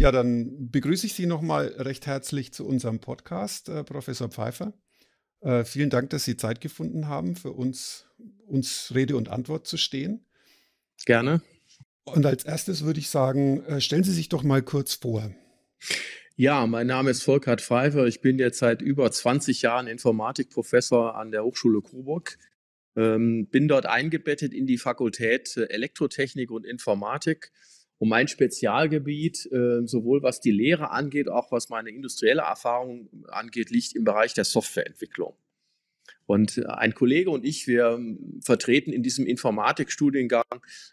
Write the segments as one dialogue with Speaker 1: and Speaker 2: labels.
Speaker 1: Ja, dann begrüße ich Sie nochmal recht herzlich zu unserem Podcast, äh, Professor Pfeiffer. Äh, vielen Dank, dass Sie Zeit gefunden haben, für uns, uns Rede und Antwort zu stehen. Gerne. Und als erstes würde ich sagen, äh, stellen Sie sich doch mal kurz vor.
Speaker 2: Ja, mein Name ist Volkert Pfeiffer. Ich bin derzeit über 20 Jahren Informatikprofessor an der Hochschule Coburg. Ähm, bin dort eingebettet in die Fakultät äh, Elektrotechnik und Informatik und mein Spezialgebiet, äh, sowohl was die Lehre angeht, auch was meine industrielle Erfahrung angeht, liegt im Bereich der Softwareentwicklung. Und äh, ein Kollege und ich, wir ähm, vertreten in diesem Informatikstudiengang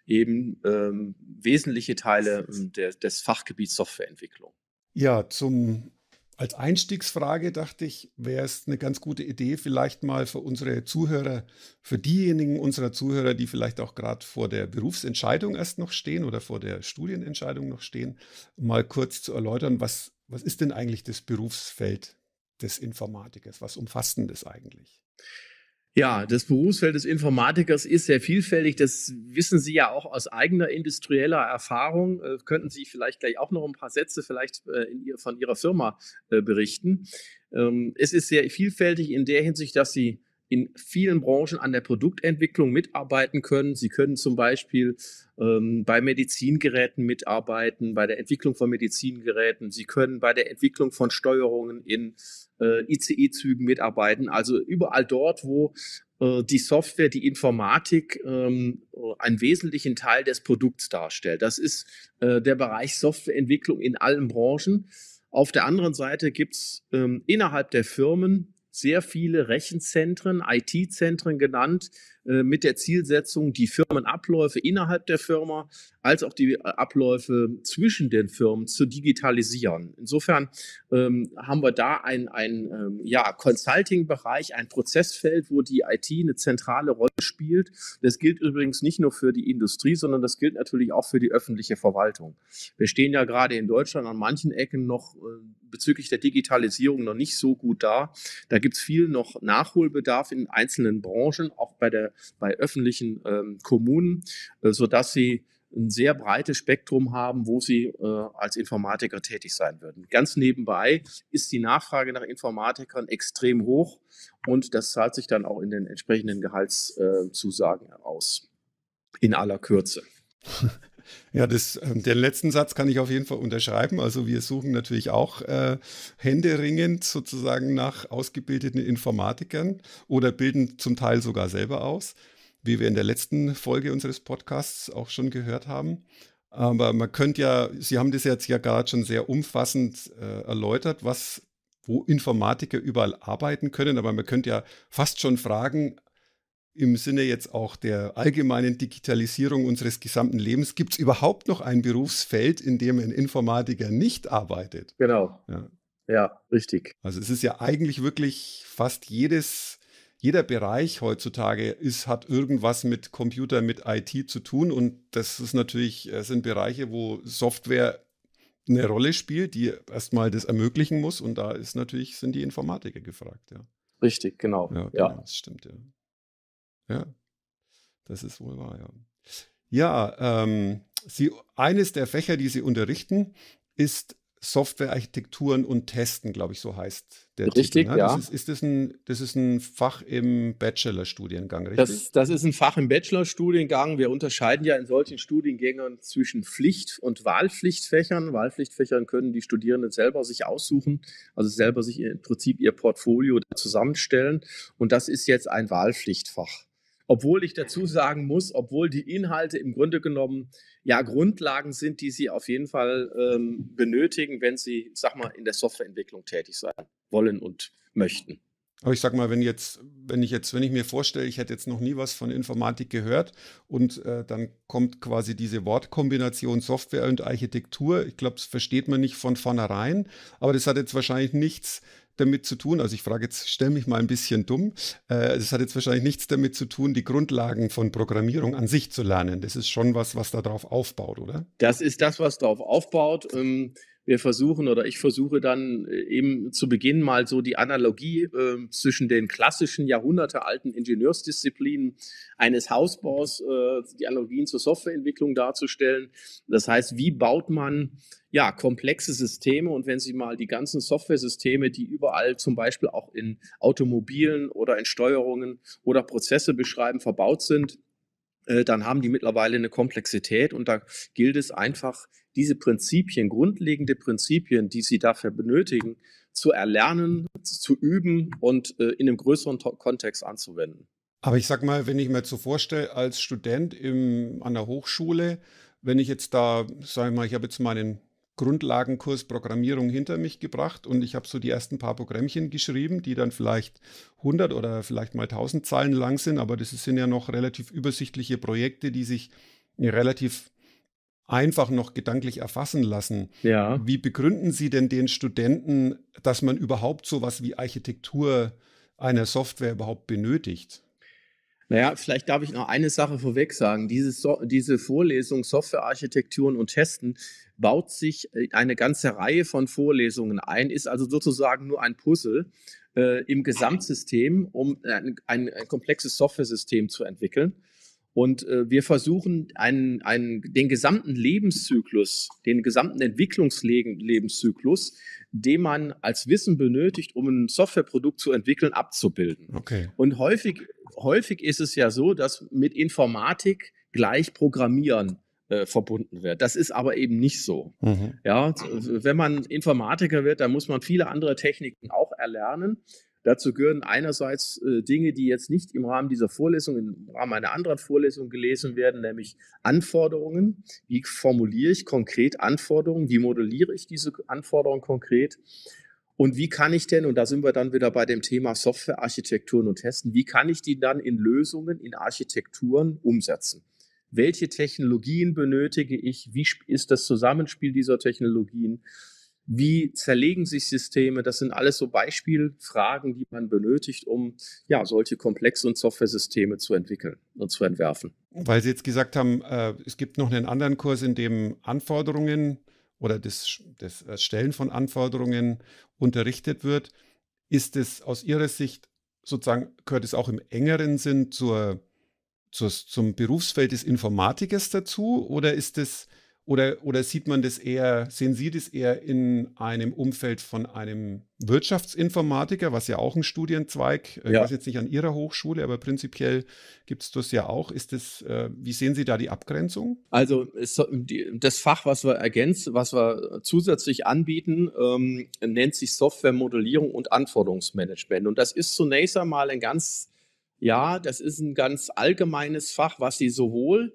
Speaker 2: eben ähm, wesentliche Teile ähm, der, des Fachgebiets Softwareentwicklung.
Speaker 1: Ja, zum als Einstiegsfrage dachte ich, wäre es eine ganz gute Idee, vielleicht mal für unsere Zuhörer, für diejenigen unserer Zuhörer, die vielleicht auch gerade vor der Berufsentscheidung erst noch stehen oder vor der Studienentscheidung noch stehen, mal kurz zu erläutern, was, was ist denn eigentlich das Berufsfeld des Informatikers? Was umfasst denn das eigentlich?
Speaker 2: Ja, das Berufsfeld des Informatikers ist sehr vielfältig. Das wissen Sie ja auch aus eigener industrieller Erfahrung. Äh, könnten Sie vielleicht gleich auch noch ein paar Sätze vielleicht äh, ihr, von Ihrer Firma äh, berichten? Ähm, es ist sehr vielfältig in der Hinsicht, dass Sie in vielen Branchen an der Produktentwicklung mitarbeiten können. Sie können zum Beispiel ähm, bei Medizingeräten mitarbeiten, bei der Entwicklung von Medizingeräten. Sie können bei der Entwicklung von Steuerungen in äh, ICE-Zügen mitarbeiten. Also überall dort, wo äh, die Software, die Informatik ähm, einen wesentlichen Teil des Produkts darstellt. Das ist äh, der Bereich Softwareentwicklung in allen Branchen. Auf der anderen Seite gibt es ähm, innerhalb der Firmen sehr viele Rechenzentren, IT-Zentren genannt, äh, mit der Zielsetzung, die Firmenabläufe innerhalb der Firma als auch die äh, Abläufe zwischen den Firmen zu digitalisieren. Insofern ähm, haben wir da ein, ein ähm, ja, Consulting-Bereich, ein Prozessfeld, wo die IT eine zentrale Rolle spielt. Das gilt übrigens nicht nur für die Industrie, sondern das gilt natürlich auch für die öffentliche Verwaltung. Wir stehen ja gerade in Deutschland an manchen Ecken noch äh, bezüglich der Digitalisierung noch nicht so gut da. Da gibt es viel noch Nachholbedarf in einzelnen Branchen, auch bei der bei öffentlichen ähm, Kommunen, äh, sodass sie ein sehr breites Spektrum haben, wo sie äh, als Informatiker tätig sein würden. Ganz nebenbei ist die Nachfrage nach Informatikern extrem hoch und das zahlt sich dann auch in den entsprechenden Gehaltszusagen äh, aus. In aller Kürze.
Speaker 1: Ja, das, ähm, den letzten Satz kann ich auf jeden Fall unterschreiben. Also wir suchen natürlich auch äh, händeringend sozusagen nach ausgebildeten Informatikern oder bilden zum Teil sogar selber aus, wie wir in der letzten Folge unseres Podcasts auch schon gehört haben. Aber man könnte ja, Sie haben das jetzt ja gerade schon sehr umfassend äh, erläutert, was wo Informatiker überall arbeiten können, aber man könnte ja fast schon fragen, im Sinne jetzt auch der allgemeinen Digitalisierung unseres gesamten Lebens, gibt es überhaupt noch ein Berufsfeld, in dem ein Informatiker nicht arbeitet? Genau. Ja. ja. richtig. Also es ist ja eigentlich wirklich fast jedes, jeder Bereich heutzutage ist, hat irgendwas mit Computer, mit IT zu tun. Und das ist natürlich, das äh, sind Bereiche, wo Software eine Rolle spielt, die erstmal das ermöglichen muss. Und da ist natürlich, sind die Informatiker gefragt, ja. Richtig, genau. Ja, genau, ja. das stimmt, ja. Ja, das ist wohl wahr, ja. Ja, ähm, sie, eines der Fächer, die Sie unterrichten, ist Softwarearchitekturen und Testen, glaube ich, so heißt der Richtig, Titel, ne? ja. Das ist, ist das, ein, das ist ein Fach im Bachelorstudiengang, richtig? Das,
Speaker 2: das ist ein Fach im
Speaker 1: Bachelorstudiengang. Wir
Speaker 2: unterscheiden ja in solchen Studiengängen zwischen Pflicht- und Wahlpflichtfächern. Wahlpflichtfächern können die Studierenden selber sich aussuchen, also selber sich im Prinzip ihr Portfolio zusammenstellen. Und das ist jetzt ein Wahlpflichtfach. Obwohl ich dazu sagen muss, obwohl die Inhalte im Grunde genommen ja Grundlagen sind, die Sie auf jeden Fall ähm, benötigen, wenn Sie, sag mal, in der Softwareentwicklung tätig sein wollen und
Speaker 1: möchten. Aber ich sag mal, wenn jetzt, wenn ich jetzt, wenn ich mir vorstelle, ich hätte jetzt noch nie was von Informatik gehört und äh, dann kommt quasi diese Wortkombination Software und Architektur. Ich glaube, das versteht man nicht von vornherein, aber das hat jetzt wahrscheinlich nichts damit zu tun. Also ich frage jetzt, stelle mich mal ein bisschen dumm. Äh, es hat jetzt wahrscheinlich nichts damit zu tun, die Grundlagen von Programmierung an sich zu lernen. Das ist schon was, was darauf aufbaut, oder?
Speaker 2: Das ist das, was darauf aufbaut. Ähm wir versuchen oder ich versuche dann äh, eben zu Beginn mal so die Analogie äh, zwischen den klassischen jahrhundertealten Ingenieursdisziplinen eines Hausbaus, äh, die Analogien zur Softwareentwicklung darzustellen. Das heißt, wie baut man ja, komplexe Systeme und wenn Sie mal die ganzen Softwaresysteme, die überall zum Beispiel auch in Automobilen oder in Steuerungen oder Prozesse beschreiben, verbaut sind, äh, dann haben die mittlerweile eine Komplexität und da gilt es einfach diese Prinzipien, grundlegende Prinzipien, die sie dafür benötigen, zu erlernen, zu üben und äh, in einem größeren Kontext anzuwenden.
Speaker 1: Aber ich sag mal, wenn ich mir so vorstelle, als Student im, an der Hochschule, wenn ich jetzt da, sage ich mal, ich habe jetzt meinen Grundlagenkurs Programmierung hinter mich gebracht und ich habe so die ersten paar Programmchen geschrieben, die dann vielleicht 100 oder vielleicht mal 1000 Zeilen lang sind, aber das sind ja noch relativ übersichtliche Projekte, die sich relativ einfach noch gedanklich erfassen lassen. Ja. Wie begründen Sie denn den Studenten, dass man überhaupt sowas wie Architektur einer Software überhaupt benötigt?
Speaker 2: Naja, vielleicht darf ich noch eine Sache vorweg sagen. Diese, so diese Vorlesung Softwarearchitekturen und Testen baut sich äh, eine ganze Reihe von Vorlesungen ein, ist also sozusagen nur ein Puzzle äh, im Gesamtsystem, um ein, ein, ein komplexes Softwaresystem zu entwickeln. Und äh, wir versuchen, einen, einen, den gesamten Lebenszyklus, den gesamten Entwicklungslebenszyklus, den man als Wissen benötigt, um ein Softwareprodukt zu entwickeln, abzubilden. Okay. Und häufig, häufig ist es ja so, dass mit Informatik gleich Programmieren äh, verbunden wird. Das ist aber eben nicht so. Mhm. Ja, wenn man Informatiker wird, dann muss man viele andere Techniken auch erlernen. Dazu gehören einerseits äh, Dinge, die jetzt nicht im Rahmen dieser Vorlesung, im Rahmen einer anderen Vorlesung gelesen werden, nämlich Anforderungen. Wie formuliere ich konkret Anforderungen? Wie modelliere ich diese Anforderungen konkret? Und wie kann ich denn, und da sind wir dann wieder bei dem Thema Softwarearchitekturen und Testen, wie kann ich die dann in Lösungen, in Architekturen umsetzen? Welche Technologien benötige ich? Wie ist das Zusammenspiel dieser Technologien? wie zerlegen sich Systeme. Das sind alles so Beispielfragen, die man benötigt, um ja, solche Komplex- und Software-Systeme zu entwickeln und zu entwerfen.
Speaker 1: Weil Sie jetzt gesagt haben, äh, es gibt noch einen anderen Kurs, in dem Anforderungen oder das, das Stellen von Anforderungen unterrichtet wird. Ist es aus Ihrer Sicht sozusagen, gehört es auch im engeren Sinn zur, zur zum Berufsfeld des Informatikers dazu oder ist es oder, oder sieht man das eher, sehen Sie das eher in einem Umfeld von einem Wirtschaftsinformatiker, was ja auch ein Studienzweig, äh, ja. ich weiß jetzt nicht an Ihrer Hochschule, aber prinzipiell gibt es das ja auch. Ist das, äh, wie sehen Sie da die Abgrenzung?
Speaker 2: Also das Fach, was wir ergänzen, was wir zusätzlich anbieten, ähm, nennt sich Softwaremodellierung und Anforderungsmanagement. Und das ist zunächst einmal ein ganz ja, das ist ein ganz allgemeines Fach, was Sie sowohl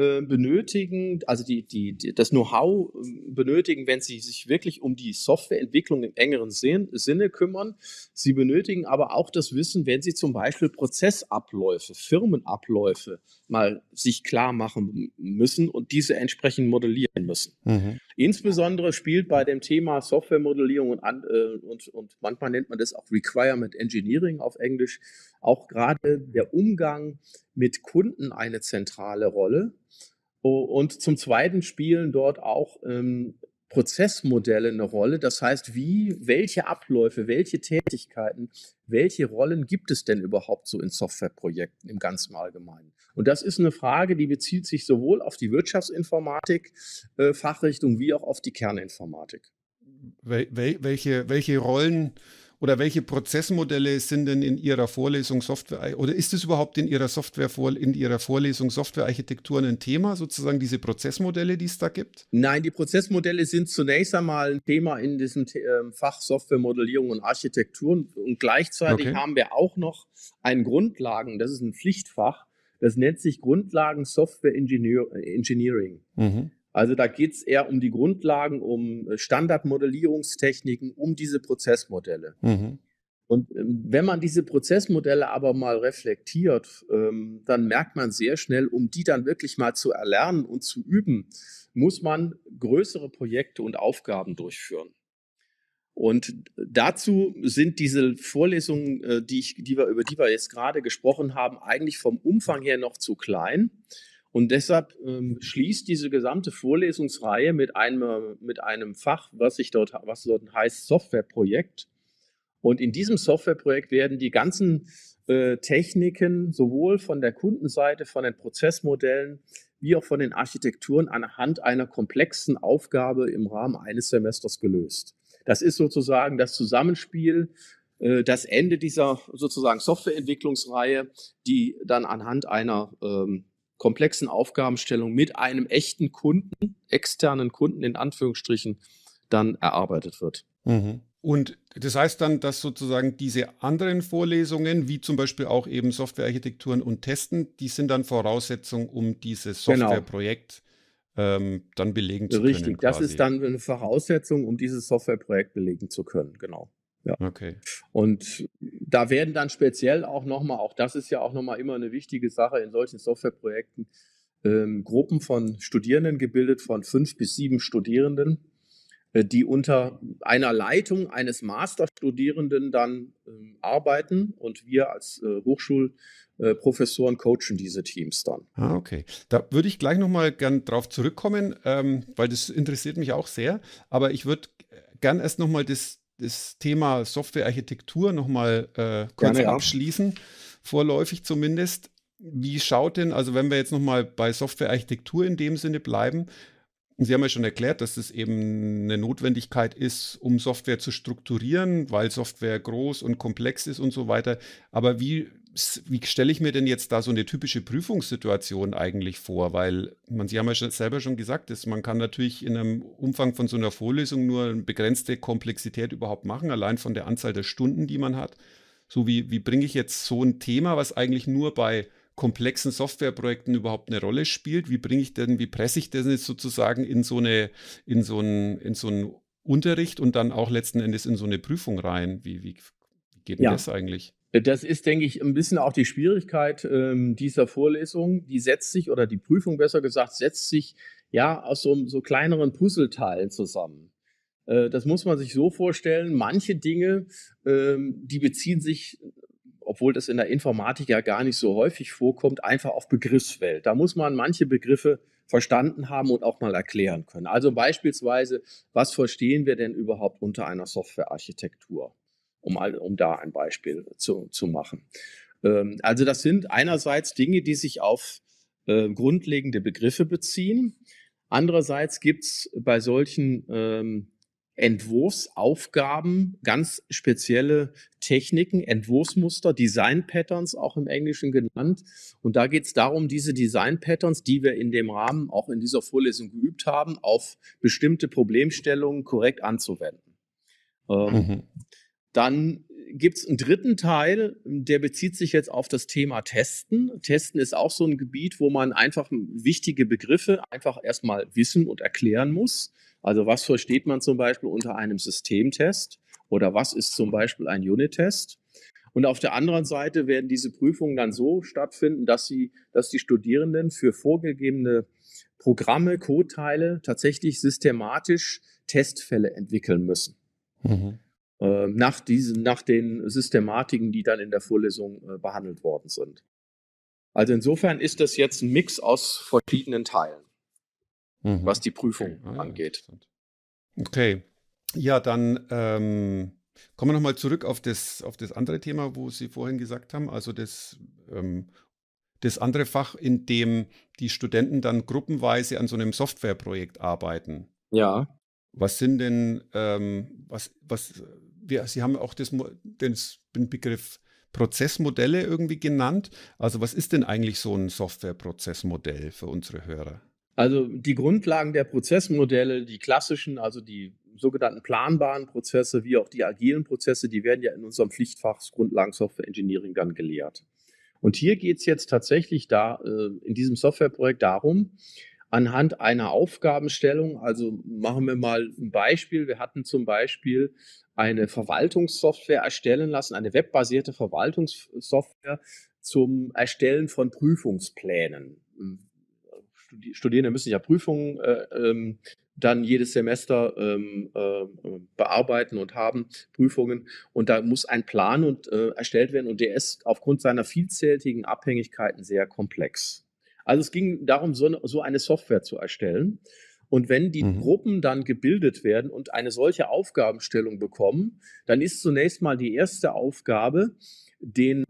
Speaker 2: ähm, benötigen, also die, die, die das Know-how ähm, benötigen, wenn sie sich wirklich um die Softwareentwicklung im engeren Sin Sinne kümmern. Sie benötigen aber auch das Wissen, wenn sie zum Beispiel Prozessabläufe, Firmenabläufe mal sich klar machen müssen und diese entsprechend modellieren müssen. Mhm. Insbesondere spielt bei dem Thema Softwaremodellierung und, äh, und, und manchmal nennt man das auch Requirement Engineering auf Englisch, auch gerade der Umgang mit Kunden eine zentrale Rolle. Und zum Zweiten spielen dort auch ähm, Prozessmodelle eine Rolle. Das heißt, wie, welche Abläufe, welche Tätigkeiten, welche Rollen gibt es denn überhaupt so in Softwareprojekten im ganzen Allgemeinen? Und das ist eine Frage, die bezieht sich sowohl auf die Wirtschaftsinformatik, äh, Fachrichtung, wie auch auf die Kerninformatik.
Speaker 1: Wel welche, welche Rollen oder welche Prozessmodelle sind denn in Ihrer Vorlesung Software oder ist es überhaupt in Ihrer Software in Ihrer Vorlesung Softwarearchitekturen ein Thema, sozusagen diese Prozessmodelle, die es da gibt? Nein, die Prozessmodelle sind zunächst einmal
Speaker 2: ein Thema in diesem ähm, Fach Softwaremodellierung und Architekturen und gleichzeitig okay. haben wir auch noch ein Grundlagen, das ist ein Pflichtfach, das nennt sich Grundlagen Software Engineering. Mhm. Also da geht es eher um die Grundlagen, um äh, Standardmodellierungstechniken, um diese Prozessmodelle. Mhm. Und ähm, wenn man diese Prozessmodelle aber mal reflektiert, ähm, dann merkt man sehr schnell, um die dann wirklich mal zu erlernen und zu üben, muss man größere Projekte und Aufgaben durchführen. Und dazu sind diese Vorlesungen, äh, die, ich, die wir, über die wir jetzt gerade gesprochen haben, eigentlich vom Umfang her noch zu klein. Und deshalb ähm, schließt diese gesamte Vorlesungsreihe mit einem, mit einem Fach, was, ich dort, was dort heißt Softwareprojekt. Und in diesem Softwareprojekt werden die ganzen äh, Techniken sowohl von der Kundenseite, von den Prozessmodellen, wie auch von den Architekturen anhand einer komplexen Aufgabe im Rahmen eines Semesters gelöst. Das ist sozusagen das Zusammenspiel, äh, das Ende dieser sozusagen Softwareentwicklungsreihe, die dann anhand einer ähm, komplexen Aufgabenstellung mit einem echten Kunden, externen Kunden in Anführungsstrichen, dann erarbeitet wird.
Speaker 1: Mhm. Und das heißt dann, dass sozusagen diese anderen Vorlesungen, wie zum Beispiel auch eben Softwarearchitekturen und Testen, die sind dann Voraussetzung, um dieses genau. Softwareprojekt ähm, dann belegen zu können. Richtig, das ist dann eine
Speaker 2: Voraussetzung, um dieses Softwareprojekt belegen zu können, genau.
Speaker 1: Ja. Okay. Und
Speaker 2: da werden dann speziell auch nochmal, auch das ist ja auch nochmal immer eine wichtige Sache in solchen Softwareprojekten, ähm, Gruppen von Studierenden gebildet, von fünf bis sieben Studierenden, äh, die unter einer Leitung eines Masterstudierenden dann ähm, arbeiten und wir als äh, Hochschul- Professoren äh, coachen diese Teams dann.
Speaker 1: Ah, okay. Da würde ich gleich nochmal gern drauf zurückkommen, ähm, weil das interessiert mich auch sehr. Aber ich würde gern erst nochmal das, das Thema Softwarearchitektur nochmal äh, kurz Gerne, abschließen, ja. vorläufig zumindest. Wie schaut denn, also wenn wir jetzt nochmal bei Softwarearchitektur in dem Sinne bleiben, Sie haben ja schon erklärt, dass es eben eine Notwendigkeit ist, um Software zu strukturieren, weil Software groß und komplex ist und so weiter. Aber wie wie stelle ich mir denn jetzt da so eine typische Prüfungssituation eigentlich vor? Weil man, Sie haben ja schon, selber schon gesagt, dass man kann natürlich in einem Umfang von so einer Vorlesung nur eine begrenzte Komplexität überhaupt machen, allein von der Anzahl der Stunden, die man hat. So wie, wie bringe ich jetzt so ein Thema, was eigentlich nur bei komplexen Softwareprojekten überhaupt eine Rolle spielt? Wie bringe ich denn, wie presse ich das jetzt sozusagen in so eine, in so einen, in so einen Unterricht und dann auch letzten Endes in so eine Prüfung rein? Wie, wie, geht denn ja. das eigentlich? Das
Speaker 2: ist, denke ich, ein bisschen auch die Schwierigkeit ähm, dieser Vorlesung. Die setzt sich, oder die Prüfung besser gesagt, setzt sich ja aus so, so kleineren Puzzleteilen zusammen. Äh, das muss man sich so vorstellen. Manche Dinge, ähm, die beziehen sich, obwohl das in der Informatik ja gar nicht so häufig vorkommt, einfach auf Begriffswelt. Da muss man manche Begriffe verstanden haben und auch mal erklären können. Also beispielsweise, was verstehen wir denn überhaupt unter einer Softwarearchitektur? um, um da ein Beispiel zu, zu machen. Ähm, also das sind einerseits Dinge, die sich auf äh, grundlegende Begriffe beziehen. Andererseits gibt es bei solchen ähm, Entwurfsaufgaben ganz spezielle Techniken, Entwurfsmuster, Design Patterns auch im Englischen genannt. Und da geht es darum, diese Design Patterns, die wir in dem Rahmen auch in dieser Vorlesung geübt haben, auf bestimmte Problemstellungen korrekt anzuwenden. Ähm, mhm. Dann gibt es einen dritten Teil, der bezieht sich jetzt auf das Thema Testen. Testen ist auch so ein Gebiet, wo man einfach wichtige Begriffe einfach erstmal wissen und erklären muss. Also was versteht man zum Beispiel unter einem Systemtest oder was ist zum Beispiel ein Unit-Test? Und auf der anderen Seite werden diese Prüfungen dann so stattfinden, dass, sie, dass die Studierenden für vorgegebene Programme, Codeteile tatsächlich systematisch Testfälle entwickeln müssen. Mhm. Äh, nach, diesen, nach den Systematiken, die dann in der Vorlesung äh, behandelt worden sind. Also insofern ist das jetzt ein Mix aus verschiedenen Teilen, mhm. was die Prüfung okay. Ah angeht.
Speaker 1: Okay, ja, dann ähm, kommen wir nochmal zurück auf das, auf das andere Thema, wo Sie vorhin gesagt haben, also das, ähm, das andere Fach, in dem die Studenten dann gruppenweise an so einem Softwareprojekt arbeiten. Ja. Was sind denn, ähm, was, was, wir, Sie haben auch das, den, den Begriff Prozessmodelle irgendwie genannt. Also was ist denn eigentlich so ein Softwareprozessmodell für unsere Hörer? Also die Grundlagen der Prozessmodelle, die klassischen, also die sogenannten
Speaker 2: planbaren Prozesse wie auch die agilen Prozesse, die werden ja in unserem Pflichtfach Grundlagen Software Engineering dann gelehrt. Und hier geht es jetzt tatsächlich da äh, in diesem Softwareprojekt darum, anhand einer Aufgabenstellung. Also machen wir mal ein Beispiel. Wir hatten zum Beispiel eine Verwaltungssoftware erstellen lassen, eine webbasierte Verwaltungssoftware zum Erstellen von Prüfungsplänen. Hm, Studierende müssen ja Prüfungen äh, ähm, dann jedes Semester ähm, äh, bearbeiten und haben Prüfungen. Und da muss ein Plan und, äh, erstellt werden und der ist aufgrund seiner vielzähligen Abhängigkeiten sehr komplex. Also es ging darum, so, eine Software zu erstellen. Und wenn die mhm. Gruppen dann gebildet werden und eine solche Aufgabenstellung bekommen, dann ist zunächst mal die erste Aufgabe, den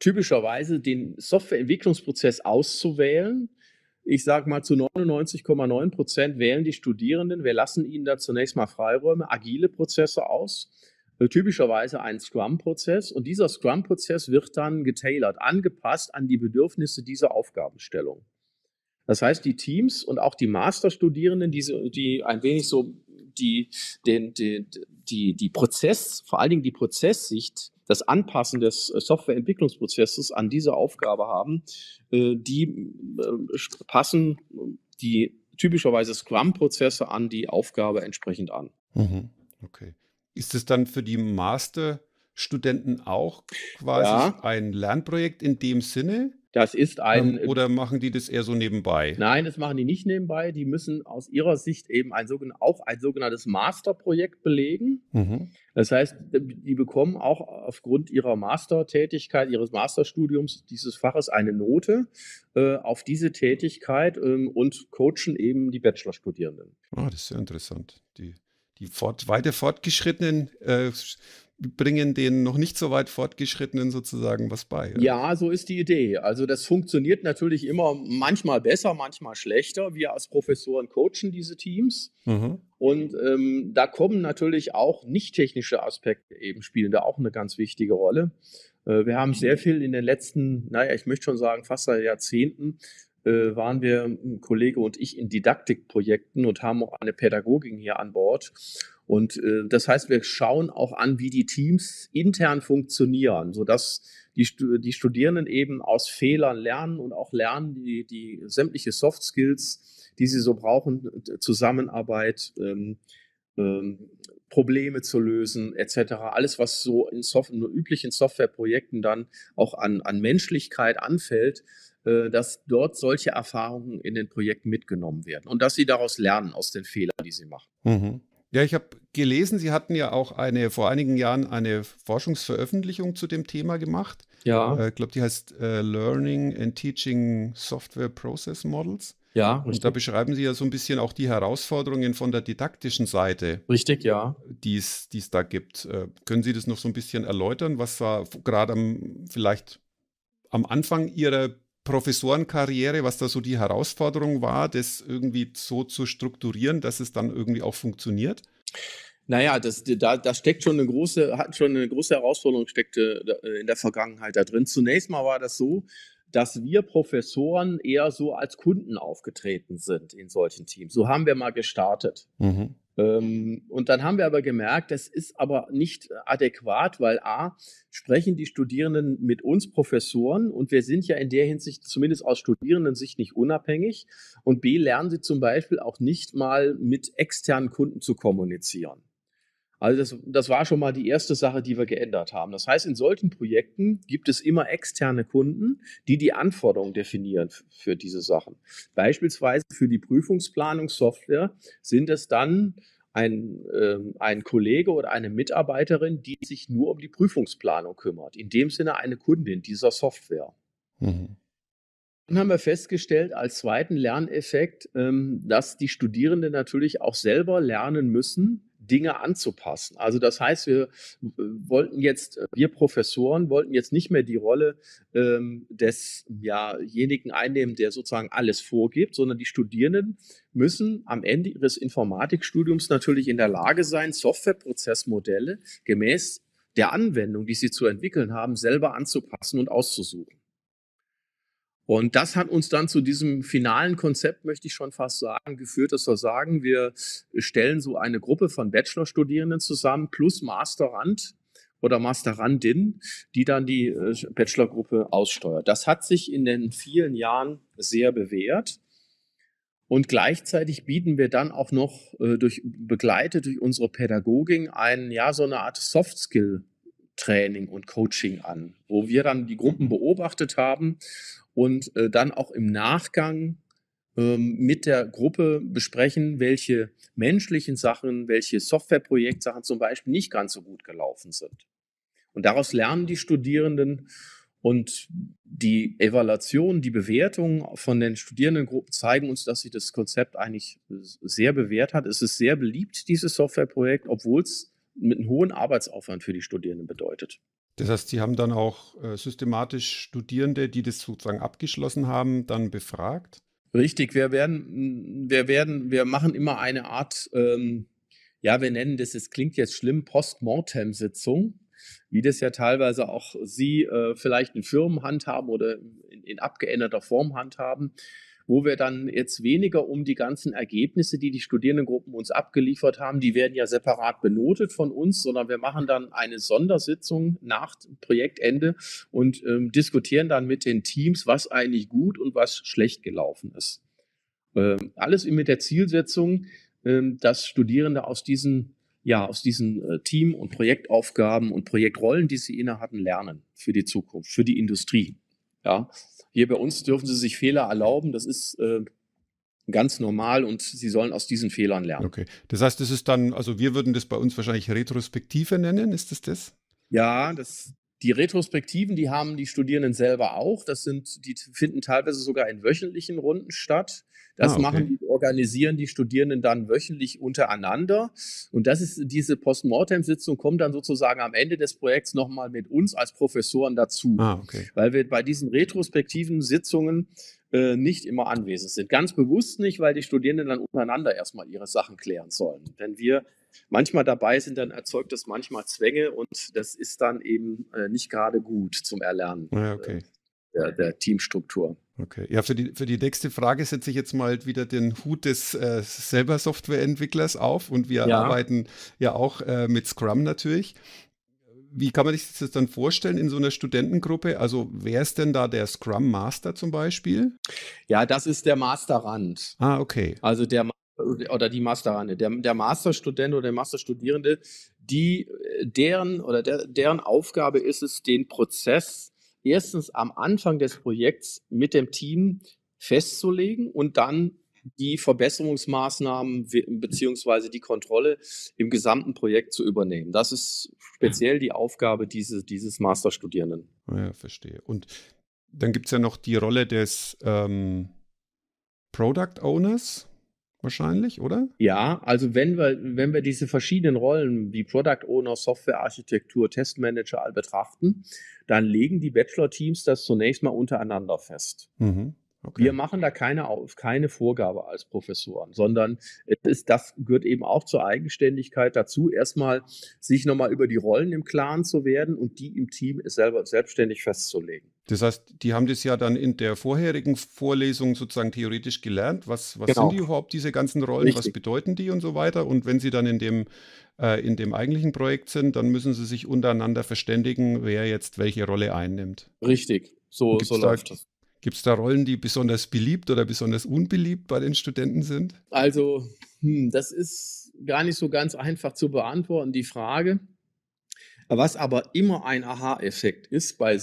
Speaker 2: typischerweise den Softwareentwicklungsprozess auszuwählen. Ich sage mal, zu 99,9 Prozent wählen die Studierenden. Wir lassen ihnen da zunächst mal Freiräume, agile Prozesse aus. Äh, typischerweise ein Scrum-Prozess und dieser Scrum-Prozess wird dann getailert, angepasst an die Bedürfnisse dieser Aufgabenstellung. Das heißt, die Teams und auch die Masterstudierenden, die, die ein wenig so die, den, die, die, die Prozess, vor allen Dingen die Prozesssicht, das Anpassen des äh, Softwareentwicklungsprozesses an diese Aufgabe haben, äh, die passen die typischerweise Scrum-Prozesse an die Aufgabe entsprechend
Speaker 1: an. Mhm. Okay. Ist es dann für die Masterstudenten auch quasi ja. ein Lernprojekt in dem Sinne? Das ist ein. Ähm, äh, oder machen die das eher so nebenbei?
Speaker 2: Nein, das machen die nicht nebenbei. Die müssen aus ihrer Sicht eben ein auch ein sogenanntes Masterprojekt belegen. Mhm. Das heißt, die bekommen auch aufgrund ihrer Mastertätigkeit, ihres Masterstudiums dieses Faches eine Note äh, auf diese Tätigkeit äh, und coachen eben die Bachelorstudierenden.
Speaker 1: Ah, oh, das ist sehr interessant. Die die fort, weiter fortgeschrittenen äh, bringen den noch nicht so weit fortgeschrittenen sozusagen was bei. Oder?
Speaker 2: Ja, so ist die Idee. Also das funktioniert natürlich immer manchmal besser, manchmal schlechter. Wir als Professoren coachen diese Teams. Mhm. Und ähm, da kommen natürlich auch nicht technische Aspekte eben spielen da auch eine ganz wichtige Rolle. Äh, wir haben sehr viel in den letzten, naja, ich möchte schon sagen, fast seit Jahrzehnten äh, waren wir, ein Kollege und ich, in Didaktikprojekten und haben auch eine Pädagogin hier an Bord. Und äh, das heißt, wir schauen auch an, wie die Teams intern funktionieren, sodass die, die Studierenden eben aus Fehlern lernen und auch lernen, die, die sämtliche Soft Skills, die sie so brauchen, Zusammenarbeit, ähm, ähm, Probleme zu lösen, etc. Alles, was so in, Soft in üblichen Softwareprojekten dann auch an, an Menschlichkeit anfällt, äh, dass dort solche Erfahrungen in den Projekten mitgenommen werden und dass sie daraus lernen aus den Fehlern, die sie machen.
Speaker 1: Mhm. Ja, ich habe gelesen, Sie hatten ja auch eine vor einigen Jahren eine Forschungsveröffentlichung zu dem Thema gemacht. Ja. Äh, ich äh, glaube, die heißt äh, Learning and Teaching Software Process Models. Ja, richtig. Und da beschreiben Sie ja so ein bisschen auch die Herausforderungen von der didaktischen Seite. Richtig, ja. Die es da gibt. Äh, können Sie das noch so ein bisschen erläutern, was da gerade vielleicht am Anfang Ihrer Professorenkarriere, was da so die Herausforderung war, das irgendwie so zu strukturieren, dass es dann irgendwie auch funktioniert?
Speaker 2: Naja, das, da, da steckt schon eine große, hat schon eine große Herausforderung steckte äh, in der Vergangenheit da drin. Zunächst mal war das so, dass wir Professoren eher so als Kunden aufgetreten sind in solchen Teams. So haben wir mal gestartet. Mhm. Ähm, und dann haben wir aber gemerkt, das ist aber nicht adäquat, weil a, sprechen die Studierenden mit uns Professoren und wir sind ja in der Hinsicht zumindest aus Studierendensicht nicht unabhängig und b, lernen sie zum Beispiel auch nicht mal mit externen Kunden zu kommunizieren. Also das, das war schon mal die erste Sache, die wir geändert haben. Das heißt, in solchen Projekten gibt es immer externe Kunden, die die Anforderungen definieren für diese Sachen. Beispielsweise für die Prüfungsplanungssoftware sind es dann ein, ähm, ein Kollege oder eine Mitarbeiterin, die sich nur um die Prüfungsplanung kümmert. In dem Sinne eine Kundin dieser Software. Mhm. Dann haben wir festgestellt als zweiten Lerneffekt, ähm, dass die Studierenden natürlich auch selber lernen müssen, Dinge anzupassen. Also das heißt, wir äh, wollten jetzt, äh, wir Professoren wollten jetzt nicht mehr die Rolle ähm, desjenigen ja, einnehmen, der sozusagen alles vorgibt, sondern die Studierenden müssen am Ende ihres Informatikstudiums natürlich in der Lage sein, Softwareprozessmodelle gemäß der Anwendung, die sie zu entwickeln haben, selber anzupassen und auszusuchen. Und das hat uns dann zu diesem finalen Konzept, möchte ich schon fast sagen, geführt, dass wir sagen, wir stellen so eine Gruppe von Bachelorstudierenden zusammen plus Masterand oder Masterandin, die dann die äh, Bachelorgruppe aussteuert. Das hat sich in den vielen Jahren sehr bewährt. Und gleichzeitig bieten wir dann auch noch äh, durch, begleitet durch unsere Pädagogin einen, ja, so eine Art Soft Skill Training und Coaching an, wo wir dann die Gruppen beobachtet haben und äh, dann auch im Nachgang ähm, mit der Gruppe besprechen, welche menschlichen Sachen, welche Softwareprojektsachen zum Beispiel nicht ganz so gut gelaufen sind. Und daraus lernen die Studierenden und die Evaluation, die Bewertung von den Studierendengruppen zeigen uns, dass sich das Konzept eigentlich sehr bewährt hat. Es ist sehr beliebt, dieses Softwareprojekt, obwohl es mit einem hohen Arbeitsaufwand für die Studierenden bedeutet.
Speaker 1: Das heißt, Sie haben dann auch äh, systematisch Studierende, die das sozusagen abgeschlossen haben, dann befragt? Richtig, wir werden, wir werden, wir machen immer eine Art, ähm, ja,
Speaker 2: wir nennen das, es klingt jetzt schlimm, Postmortem-Sitzung, wie das ja teilweise auch Sie äh, vielleicht in Firmen handhaben oder in, in abgeänderter Form handhaben wo wir dann jetzt weniger um die ganzen Ergebnisse, die die Studierendengruppen uns abgeliefert haben, die werden ja separat benotet von uns, sondern wir machen dann eine Sondersitzung nach Projektende und ähm, diskutieren dann mit den Teams, was eigentlich gut und was schlecht gelaufen ist. Ähm, alles mit der Zielsetzung, ähm, dass Studierende aus diesen ja, aus diesen äh, Team- und Projektaufgaben und Projektrollen, die sie innehatten, lernen für die Zukunft, für die Industrie. Ja, hier bei uns dürfen sie sich Fehler erlauben. Das ist äh, ganz normal und sie sollen aus diesen Fehlern lernen. Okay.
Speaker 1: Das heißt, das ist dann, also wir würden das bei uns wahrscheinlich Retrospektive nennen, ist das das?
Speaker 2: Ja, das die Retrospektiven, die haben die Studierenden selber auch. Das sind, die finden teilweise sogar in wöchentlichen Runden statt. Das ah, okay. machen die, organisieren die Studierenden dann wöchentlich untereinander. Und das ist diese Postmortem-Sitzung kommt dann sozusagen am Ende des Projekts nochmal mit uns als Professoren dazu. Ah, okay. Weil wir bei diesen retrospektiven Sitzungen äh, nicht immer anwesend sind. Ganz bewusst nicht, weil die Studierenden dann untereinander erstmal ihre Sachen klären sollen. Denn wir manchmal dabei sind, dann erzeugt das manchmal Zwänge und das ist dann eben äh, nicht gerade gut zum Erlernen
Speaker 1: ja, okay. Äh, der, der, Teamstruktur. Okay. Ja, für die, für die nächste Frage setze ich jetzt mal wieder den Hut des äh, selber Softwareentwicklers auf und wir ja. arbeiten ja auch äh, mit Scrum natürlich wie kann man sich das dann vorstellen in so einer Studentengruppe? Also wer ist denn da der Scrum Master zum Beispiel? Ja, das ist der
Speaker 2: Masterand. Ah, okay. Also der äh, oder die Masterhande, der, der Masterstudent oder der Masterstudierende, die, äh, deren oder der, deren Aufgabe ist es, den Prozess erstens am Anfang des Projekts mit dem Team festzulegen und dann die Verbesserungsmaßnahmen beziehungsweise die Kontrolle im gesamten Projekt zu übernehmen. Das ist speziell die Aufgabe dieses, dieses Masterstudierenden.
Speaker 1: Ja, verstehe. Und dann gibt es ja noch die Rolle des ähm, Product Owners wahrscheinlich, oder? Ja, also wenn wir, wenn wir diese
Speaker 2: verschiedenen Rollen wie Product Owner, Software Architektur, Testmanager all betrachten, dann legen die Bachelor-Teams das zunächst mal untereinander fest. Mhm. Okay. Wir machen da keine, keine Vorgabe als Professoren, sondern es ist, das gehört eben auch zur Eigenständigkeit dazu, erstmal sich nochmal über die Rollen im Klaren zu werden und die im Team selber
Speaker 1: selbstständig festzulegen. Das heißt, die haben das ja dann in der vorherigen Vorlesung sozusagen theoretisch gelernt. Was, was genau. sind die überhaupt, diese ganzen Rollen? Richtig. Was bedeuten die und so weiter? Und wenn sie dann in dem, äh, in dem eigentlichen Projekt sind, dann müssen sie sich untereinander verständigen, wer jetzt welche Rolle einnimmt. Richtig, so, so läuft das. Gibt es da Rollen, die besonders beliebt oder besonders unbeliebt bei den Studenten sind?
Speaker 2: Also, hm, das ist gar nicht so ganz einfach zu beantworten, die Frage. Was aber immer ein Aha-Effekt ist, bei,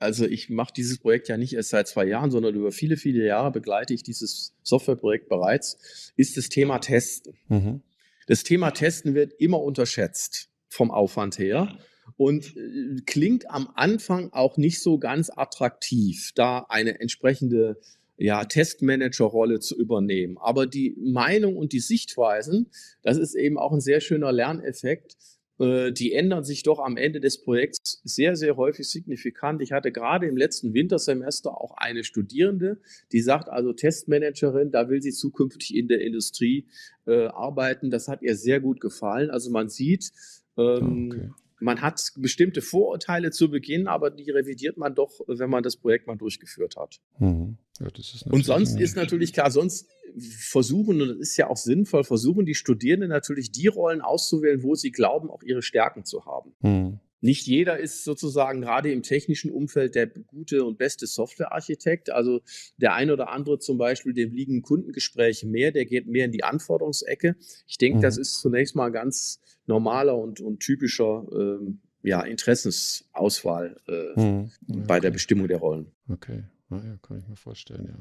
Speaker 2: also ich mache dieses Projekt ja nicht erst seit zwei Jahren, sondern über viele, viele Jahre begleite ich dieses Softwareprojekt bereits, ist das Thema Testen. Mhm. Das Thema Testen wird immer unterschätzt vom Aufwand her und äh, klingt am Anfang auch nicht so ganz attraktiv, da eine entsprechende ja, Testmanager-Rolle zu übernehmen. Aber die Meinung und die Sichtweisen, das ist eben auch ein sehr schöner Lerneffekt, äh, die ändern sich doch am Ende des Projekts sehr, sehr häufig signifikant. Ich hatte gerade im letzten Wintersemester auch eine Studierende, die sagt also Testmanagerin, da will sie zukünftig in der Industrie äh, arbeiten. Das hat ihr sehr gut gefallen. Also man sieht, ah, ähm, okay man hat bestimmte Vorurteile zu Beginn, aber die revidiert man doch, wenn man das Projekt mal durchgeführt hat.
Speaker 1: Mhm. Ja, und sonst ist
Speaker 2: natürlich klar, sonst versuchen, und das ist ja auch sinnvoll, versuchen die Studierenden natürlich die Rollen auszuwählen, wo sie glauben, auch ihre Stärken zu haben. Mhm nicht jeder ist sozusagen gerade im technischen Umfeld der gute und beste Softwarearchitekt. Also der ein oder andere zum Beispiel, dem liegen Kundengespräche mehr, der geht mehr in die Anforderungsecke. Ich denke, mhm. das ist zunächst mal ganz normaler und, und typischer ähm, ja, Interessensauswahl äh, mhm.
Speaker 1: ja, bei okay. der Bestimmung der Rollen. Okay, ja, kann ich mir vorstellen, ja.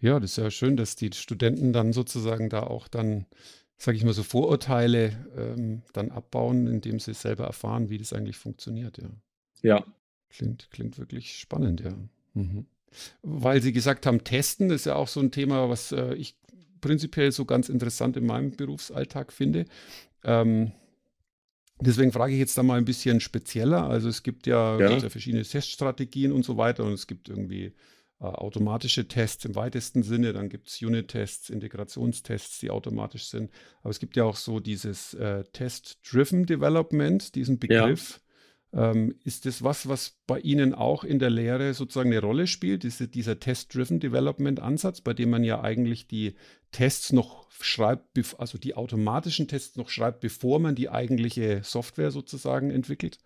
Speaker 1: Ja, das ist ja schön, dass die Studenten dann sozusagen da auch dann sage ich mal so, Vorurteile ähm, dann abbauen, indem sie selber erfahren, wie das eigentlich funktioniert, ja. Ja. Klingt, klingt wirklich spannend, ja. Mhm. Weil Sie gesagt haben, testen ist ja auch so ein Thema, was äh, ich prinzipiell so ganz interessant in meinem Berufsalltag finde. Ähm, deswegen frage ich jetzt da mal ein bisschen spezieller. Also es gibt ja, ja. ja verschiedene Teststrategien und so weiter und es gibt irgendwie äh, automatische Tests im weitesten Sinne. Dann gibt es Unit-Tests, Integrationstests, die automatisch sind. Aber es gibt ja auch so dieses äh, Test-Driven Development, diesen Begriff. Ja. Ähm, ist das was, was bei Ihnen auch in der Lehre sozusagen eine Rolle spielt? Diese, dieser Test-Driven Development-Ansatz, bei dem man ja eigentlich die Tests noch schreibt, also die automatischen Tests noch schreibt, bevor man die eigentliche Software sozusagen entwickelt?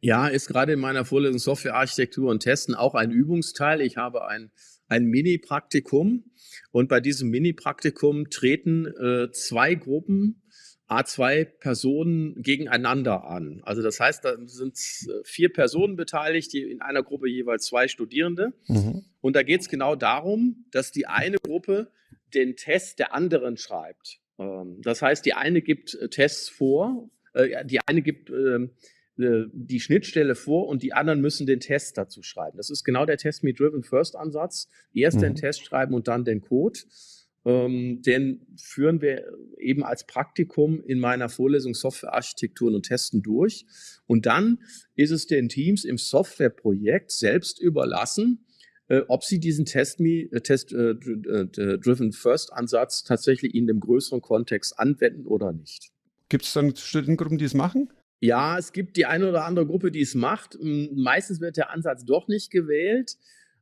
Speaker 2: Ja, ist gerade in meiner Vorlesung Softwarearchitektur und Testen auch ein Übungsteil. Ich habe ein, ein Mini-Praktikum und bei diesem Mini-Praktikum treten äh, zwei Gruppen, A2 Personen gegeneinander an. Also das heißt, da sind äh, vier Personen beteiligt, die in einer Gruppe jeweils zwei Studierende. Mhm. Und da geht es genau darum, dass die eine Gruppe den Test der anderen schreibt. Ähm, das heißt, die eine gibt äh, Tests vor, äh, die eine gibt ähm, äh, die Schnittstelle vor und die anderen müssen den Test dazu schreiben. Das ist genau der Test Me Driven First Ansatz. Erst mhm. den Test schreiben und dann den Code. Ähm, den führen wir eben als Praktikum in meiner Vorlesung Softwarearchitekturen und Testen durch. Und dann ist es den Teams im Softwareprojekt selbst überlassen, äh, ob sie diesen Test-Driven äh, Test, äh, äh Driven First-Ansatz tatsächlich in dem größeren Kontext anwenden oder nicht.
Speaker 1: Gibt es dann Studiengruppen, die es machen?
Speaker 2: Ja, es gibt die eine oder andere Gruppe, die es macht. Meistens wird der Ansatz doch nicht gewählt.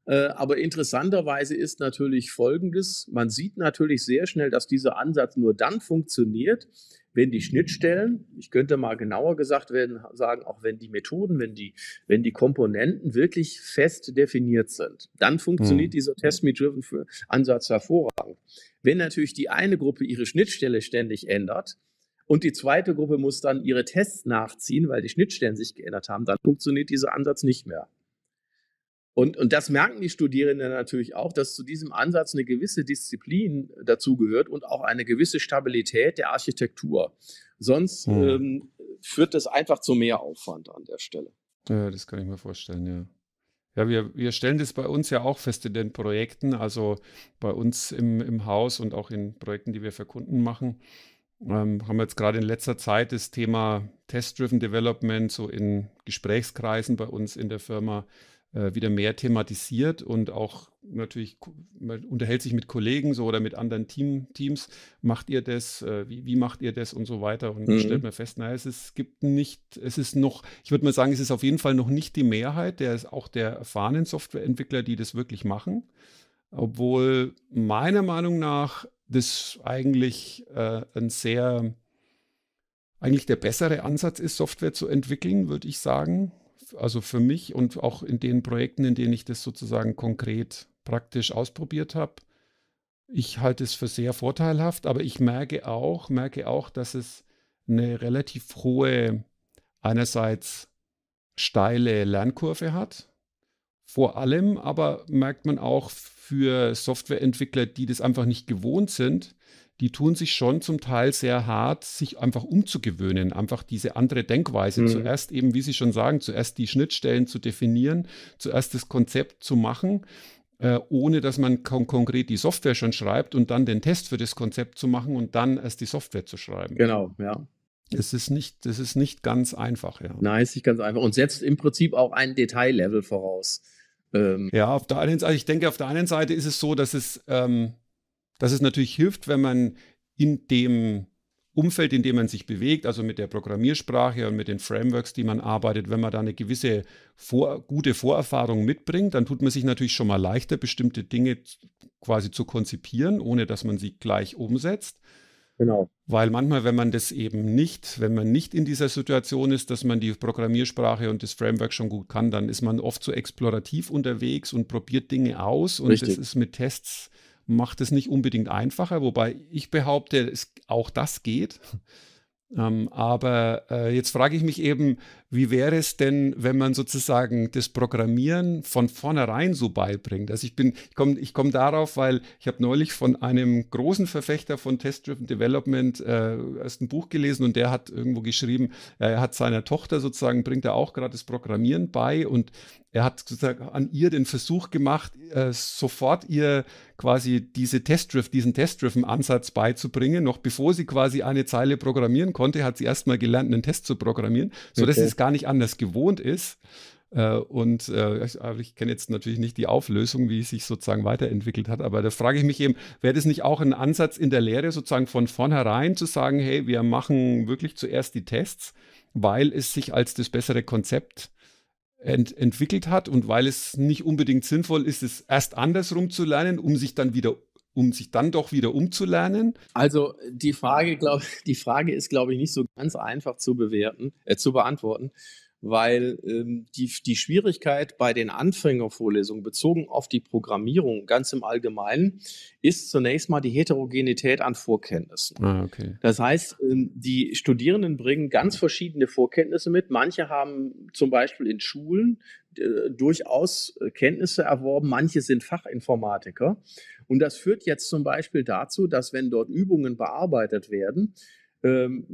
Speaker 2: Äh, aber interessanterweise ist natürlich Folgendes. Man sieht natürlich sehr schnell, dass dieser Ansatz nur dann funktioniert, wenn die Schnittstellen, ich könnte mal genauer gesagt werden, sagen, auch wenn die Methoden, wenn die, wenn die Komponenten wirklich fest definiert sind, dann funktioniert mhm. dieser Test-Me-Driven-Ansatz hervorragend. Wenn natürlich die eine Gruppe ihre Schnittstelle ständig ändert, und die zweite Gruppe muss dann ihre Tests nachziehen, weil die Schnittstellen sich geändert haben. Dann funktioniert dieser Ansatz nicht mehr. Und, und das merken die Studierenden natürlich auch, dass zu diesem Ansatz eine gewisse Disziplin dazugehört und auch eine gewisse Stabilität der Architektur. Sonst hm. ähm, führt das einfach zu mehr Aufwand an der Stelle.
Speaker 1: Ja, das kann ich mir vorstellen, ja. Ja, wir, wir stellen das bei uns ja auch fest in den Projekten, also bei uns im, im Haus und auch in Projekten, die wir für Kunden machen, ähm, haben wir jetzt gerade in letzter Zeit das Thema Test-Driven Development so in Gesprächskreisen bei uns in der Firma äh, wieder mehr thematisiert und auch natürlich, man unterhält sich mit Kollegen so oder mit anderen Team, Teams, macht ihr das, äh, wie, wie, macht ihr das und so weiter und mhm. stellt man fest, naja, es ist, gibt nicht, es ist noch, ich würde mal sagen, es ist auf jeden Fall noch nicht die Mehrheit der, auch der erfahrenen Softwareentwickler, die das wirklich machen obwohl meiner Meinung nach das eigentlich äh, ein sehr, eigentlich der bessere Ansatz ist, Software zu entwickeln, würde ich sagen. Also für mich und auch in den Projekten, in denen ich das sozusagen konkret praktisch ausprobiert habe. Ich halte es für sehr vorteilhaft, aber ich merke auch, merke auch, dass es eine relativ hohe, einerseits steile Lernkurve hat, vor allem, aber merkt man auch für Softwareentwickler, die das einfach nicht gewohnt sind, die tun sich schon zum Teil sehr hart, sich einfach umzugewöhnen, einfach diese andere Denkweise. Mhm. Zuerst eben, wie Sie schon sagen, zuerst die Schnittstellen zu definieren, zuerst das Konzept zu machen, äh, ohne dass man kon konkret die Software schon schreibt und dann den Test für das Konzept zu machen und dann erst die Software zu schreiben. Genau, ja. Es ist nicht, das ist nicht ganz einfach, ja.
Speaker 2: Nein, ist nicht ganz einfach und setzt im Prinzip auch ein Detaillevel
Speaker 1: voraus. Ähm, ja, auf der einen Seite, ich denke, auf der einen Seite ist es so, dass es, ähm, dass es natürlich hilft, wenn man in dem Umfeld, in dem man sich bewegt, also mit der Programmiersprache und mit den Frameworks, die man arbeitet, wenn man da eine gewisse vor, gute Vorerfahrung mitbringt, dann tut man sich natürlich schon mal leichter, bestimmte Dinge quasi zu konzipieren, ohne dass man sie gleich umsetzt. Genau. Weil manchmal, wenn man das eben nicht, wenn man nicht in dieser Situation ist, dass man die Programmiersprache und das Framework schon gut kann, dann ist man oft so explorativ unterwegs und probiert Dinge aus und Richtig. das ist mit Tests macht es nicht unbedingt einfacher, wobei ich behaupte, es, auch das geht. Ähm, aber äh, jetzt frage ich mich eben, wie wäre es denn, wenn man sozusagen das Programmieren von vornherein so beibringt? Also ich bin, ich komme ich komm darauf, weil ich habe neulich von einem großen Verfechter von Test-Driven Development äh, erst ein Buch gelesen und der hat irgendwo geschrieben, er hat seiner Tochter sozusagen, bringt er auch gerade das Programmieren bei und er hat sozusagen an ihr den Versuch gemacht, äh, sofort ihr quasi diese Test-Drift, diesen test driven ansatz beizubringen. Noch bevor sie quasi eine Zeile programmieren konnte, hat sie erstmal gelernt, einen Test zu programmieren. So, okay. das ist gar nicht anders gewohnt ist. Äh, und äh, ich, ich kenne jetzt natürlich nicht die Auflösung, wie es sich sozusagen weiterentwickelt hat, aber da frage ich mich eben, wäre das nicht auch ein Ansatz in der Lehre, sozusagen von vornherein zu sagen, hey, wir machen wirklich zuerst die Tests, weil es sich als das bessere Konzept ent entwickelt hat und weil es nicht unbedingt sinnvoll ist, es erst andersrum zu lernen, um sich dann wieder umzusetzen? um sich dann doch wieder umzulernen? Also die Frage, glaub, die Frage ist, glaube ich, nicht so ganz
Speaker 2: einfach zu bewerten, äh, zu beantworten weil ähm, die, die Schwierigkeit bei den Anfängervorlesungen bezogen auf die Programmierung ganz im Allgemeinen ist zunächst mal die Heterogenität an Vorkenntnissen. Ah, okay. Das heißt, ähm, die Studierenden bringen ganz verschiedene Vorkenntnisse mit. Manche haben zum Beispiel in Schulen äh, durchaus äh, Kenntnisse erworben, manche sind Fachinformatiker. Und das führt jetzt zum Beispiel dazu, dass wenn dort Übungen bearbeitet werden, ähm,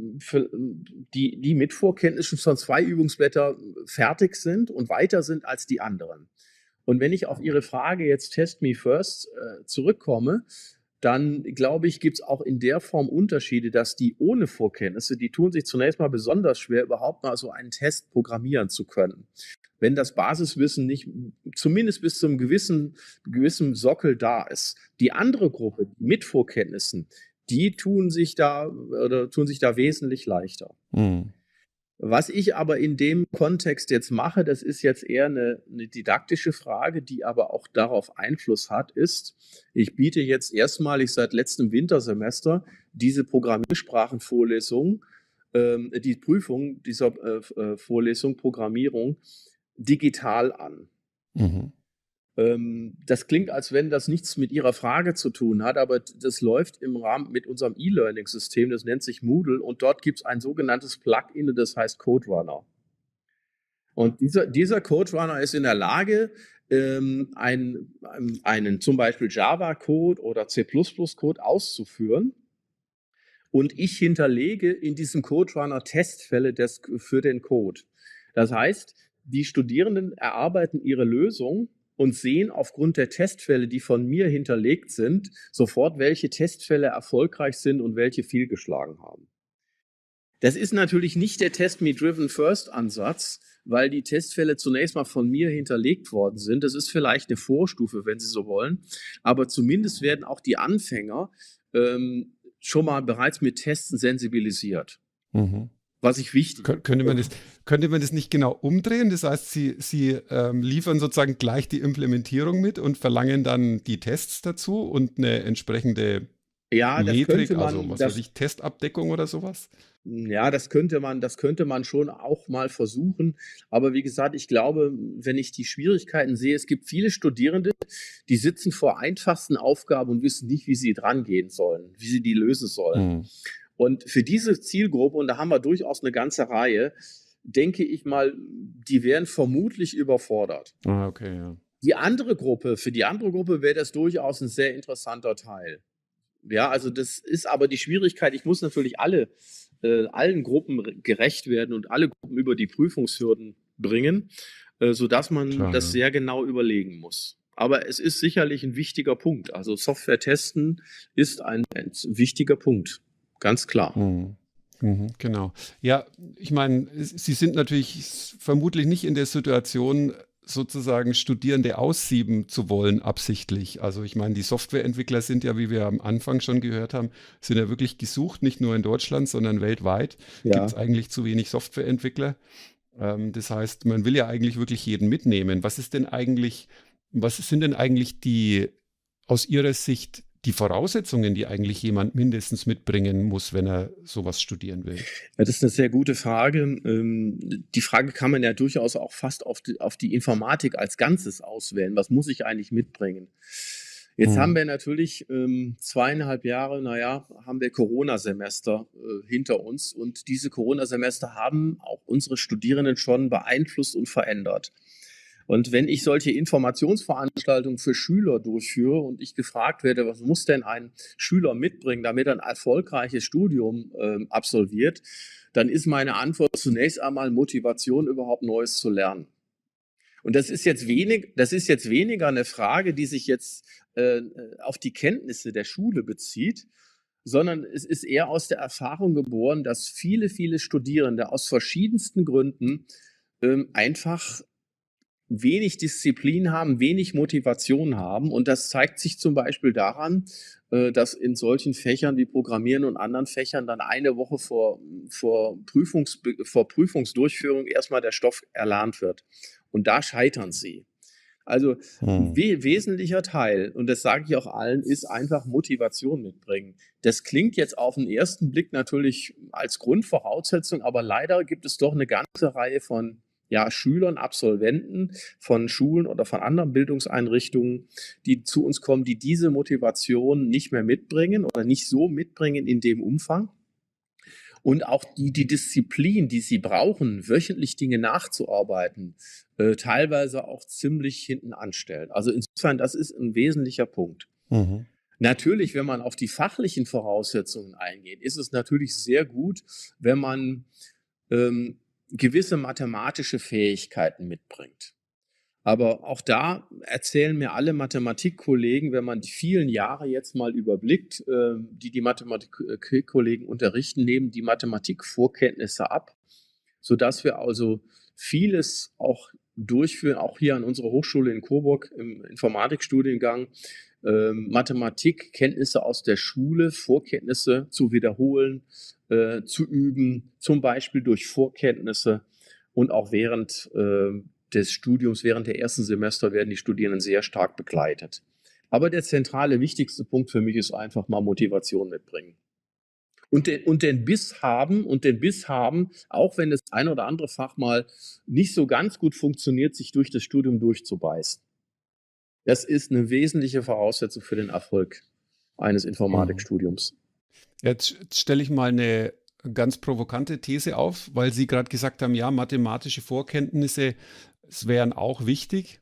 Speaker 2: die, die mit Vorkenntnissen von zwei Übungsblätter fertig sind und weiter sind als die anderen. Und wenn ich auf Ihre Frage jetzt Test Me First äh, zurückkomme, dann glaube ich, gibt es auch in der Form Unterschiede, dass die ohne Vorkenntnisse, die tun sich zunächst mal besonders schwer, überhaupt mal so einen Test programmieren zu können. Wenn das Basiswissen nicht zumindest bis zum gewissen, gewissen Sockel da ist. Die andere Gruppe mit Vorkenntnissen, die tun sich da oder tun sich da wesentlich leichter. Mhm. Was ich aber in dem Kontext jetzt mache, das ist jetzt eher eine, eine, didaktische Frage, die aber auch darauf Einfluss hat, ist, ich biete jetzt erstmalig seit letztem Wintersemester diese Programmiersprachenvorlesung, ähm, die Prüfung dieser äh, äh Vorlesung Programmierung digital an. Mhm. Ähm, das klingt, als wenn das nichts mit Ihrer Frage zu tun hat, aber das läuft im Rahmen mit unserem E-Learning-System, das nennt sich Moodle und dort gibt es ein sogenanntes Plugin, das heißt Code Runner. Und dieser, dieser Code Runner ist in der Lage, ähm, einen, ähm, einen zum Beispiel Java-Code oder C++-Code auszuführen. Und ich hinterlege in diesem Code Runner Testfälle des, für den Code. Das heißt, die Studierenden erarbeiten ihre Lösung und sehen aufgrund der Testfälle, die von mir hinterlegt sind, sofort, welche Testfälle erfolgreich sind und welche fehlgeschlagen haben. Das ist natürlich nicht der Test Me Driven First Ansatz, weil die Testfälle zunächst mal von mir hinterlegt worden sind. Das ist vielleicht eine Vorstufe, wenn Sie so wollen. Aber zumindest werden auch die Anfänger ähm, schon mal bereits mit Testen sensibilisiert.
Speaker 1: Mhm was ich wichtig Kön könnte man das Könnte man das nicht genau umdrehen? Das heißt, sie, sie ähm, liefern sozusagen gleich die Implementierung mit und verlangen dann die Tests dazu und eine entsprechende ja, Metrik, also man, also was das, weiß ich,
Speaker 2: Testabdeckung oder sowas? Ja, das könnte man, das könnte man schon auch mal versuchen. Aber wie gesagt, ich glaube, wenn ich die Schwierigkeiten sehe, es gibt viele Studierende, die sitzen vor einfachsten Aufgaben und wissen nicht, wie sie dran gehen sollen, wie sie die lösen sollen. Hm. Und für diese Zielgruppe, und da haben wir durchaus eine ganze Reihe, denke ich mal, die wären vermutlich überfordert.
Speaker 1: Ah, okay, ja.
Speaker 2: Die andere Gruppe, für die andere Gruppe wäre das durchaus ein sehr interessanter Teil. Ja, also das ist aber die Schwierigkeit. Ich muss natürlich alle, äh, allen Gruppen gerecht werden und alle Gruppen über die Prüfungshürden bringen, äh, sodass man Klar, das ja. sehr genau überlegen muss. Aber es ist sicherlich ein wichtiger Punkt. Also Software testen ist ein, ein wichtiger Punkt ganz klar. Mhm. Mhm, genau.
Speaker 1: Ja, ich meine, Sie sind natürlich vermutlich nicht in der Situation, sozusagen Studierende aussieben zu wollen, absichtlich. Also ich meine, die Softwareentwickler sind ja, wie wir am Anfang schon gehört haben, sind ja wirklich gesucht, nicht nur in Deutschland, sondern weltweit. Ja. Gibt es eigentlich zu wenig Softwareentwickler? Ähm, das heißt, man will ja eigentlich wirklich jeden mitnehmen. Was ist denn eigentlich, was sind denn eigentlich die aus Ihrer Sicht die Voraussetzungen, die eigentlich jemand mindestens mitbringen muss, wenn er sowas studieren will? Ja,
Speaker 2: das ist eine sehr gute Frage. Ähm, die Frage kann man ja durchaus auch fast auf die, auf die Informatik als Ganzes auswählen. Was muss ich eigentlich mitbringen? Jetzt hm. haben wir natürlich ähm, zweieinhalb Jahre, naja, haben wir Corona-Semester äh, hinter uns und diese Corona-Semester haben auch unsere Studierenden schon beeinflusst und verändert. Und wenn ich solche Informationsveranstaltungen für Schüler durchführe und ich gefragt werde, was muss denn ein Schüler mitbringen, damit er ein erfolgreiches Studium äh, absolviert, dann ist meine Antwort zunächst einmal Motivation, überhaupt Neues zu lernen. Und das ist jetzt wenig, das ist jetzt weniger eine Frage, die sich jetzt äh, auf die Kenntnisse der Schule bezieht, sondern es ist eher aus der Erfahrung geboren, dass viele, viele Studierende aus verschiedensten Gründen ähm, einfach wenig Disziplin haben, wenig Motivation haben. Und das zeigt sich zum Beispiel daran, äh, dass in solchen Fächern wie Programmieren und anderen Fächern dann eine Woche vor, vor, Prüfungs, vor Prüfungsdurchführung erstmal der Stoff erlernt wird. Und da scheitern sie. Also hm. we wesentlicher Teil, und das sage ich auch allen, ist einfach Motivation mitbringen. Das klingt jetzt auf den ersten Blick natürlich als Grundvoraussetzung, aber leider gibt es doch eine ganze Reihe von ja, Schülern, Absolventen von Schulen oder von anderen Bildungseinrichtungen, die zu uns kommen, die diese Motivation nicht mehr mitbringen oder nicht so mitbringen in dem Umfang. Und auch die, die Disziplin, die sie brauchen, wöchentlich Dinge nachzuarbeiten, äh, teilweise auch ziemlich hinten anstellen. Also insofern, das ist ein wesentlicher Punkt. Mhm. Natürlich, wenn man auf die fachlichen Voraussetzungen eingeht, ist es natürlich sehr gut, wenn man ähm, gewisse mathematische Fähigkeiten mitbringt. Aber auch da erzählen mir alle Mathematikkollegen, wenn man die vielen Jahre jetzt mal überblickt, ähm, die die Mathematikkollegen unterrichten, nehmen die Mathematikvorkenntnisse ab, sodass wir also vieles auch durchführen, auch hier an unserer Hochschule in Coburg im Informatikstudiengang, ähm, Mathematik, Kenntnisse aus der Schule, Vorkenntnisse zu wiederholen, äh, zu üben, zum Beispiel durch Vorkenntnisse und auch während äh, des Studiums, während der ersten Semester werden die Studierenden sehr stark begleitet. Aber der zentrale, wichtigste Punkt für mich ist einfach mal Motivation mitbringen. Und den, und den Biss haben und den Biss haben, auch wenn das ein oder andere Fach mal nicht so ganz gut funktioniert, sich durch das Studium durchzubeißen. Das ist eine wesentliche Voraussetzung für den Erfolg eines Informatikstudiums. Mhm.
Speaker 1: Jetzt stelle ich mal eine ganz provokante These auf, weil Sie gerade gesagt haben, ja, mathematische Vorkenntnisse wären auch wichtig.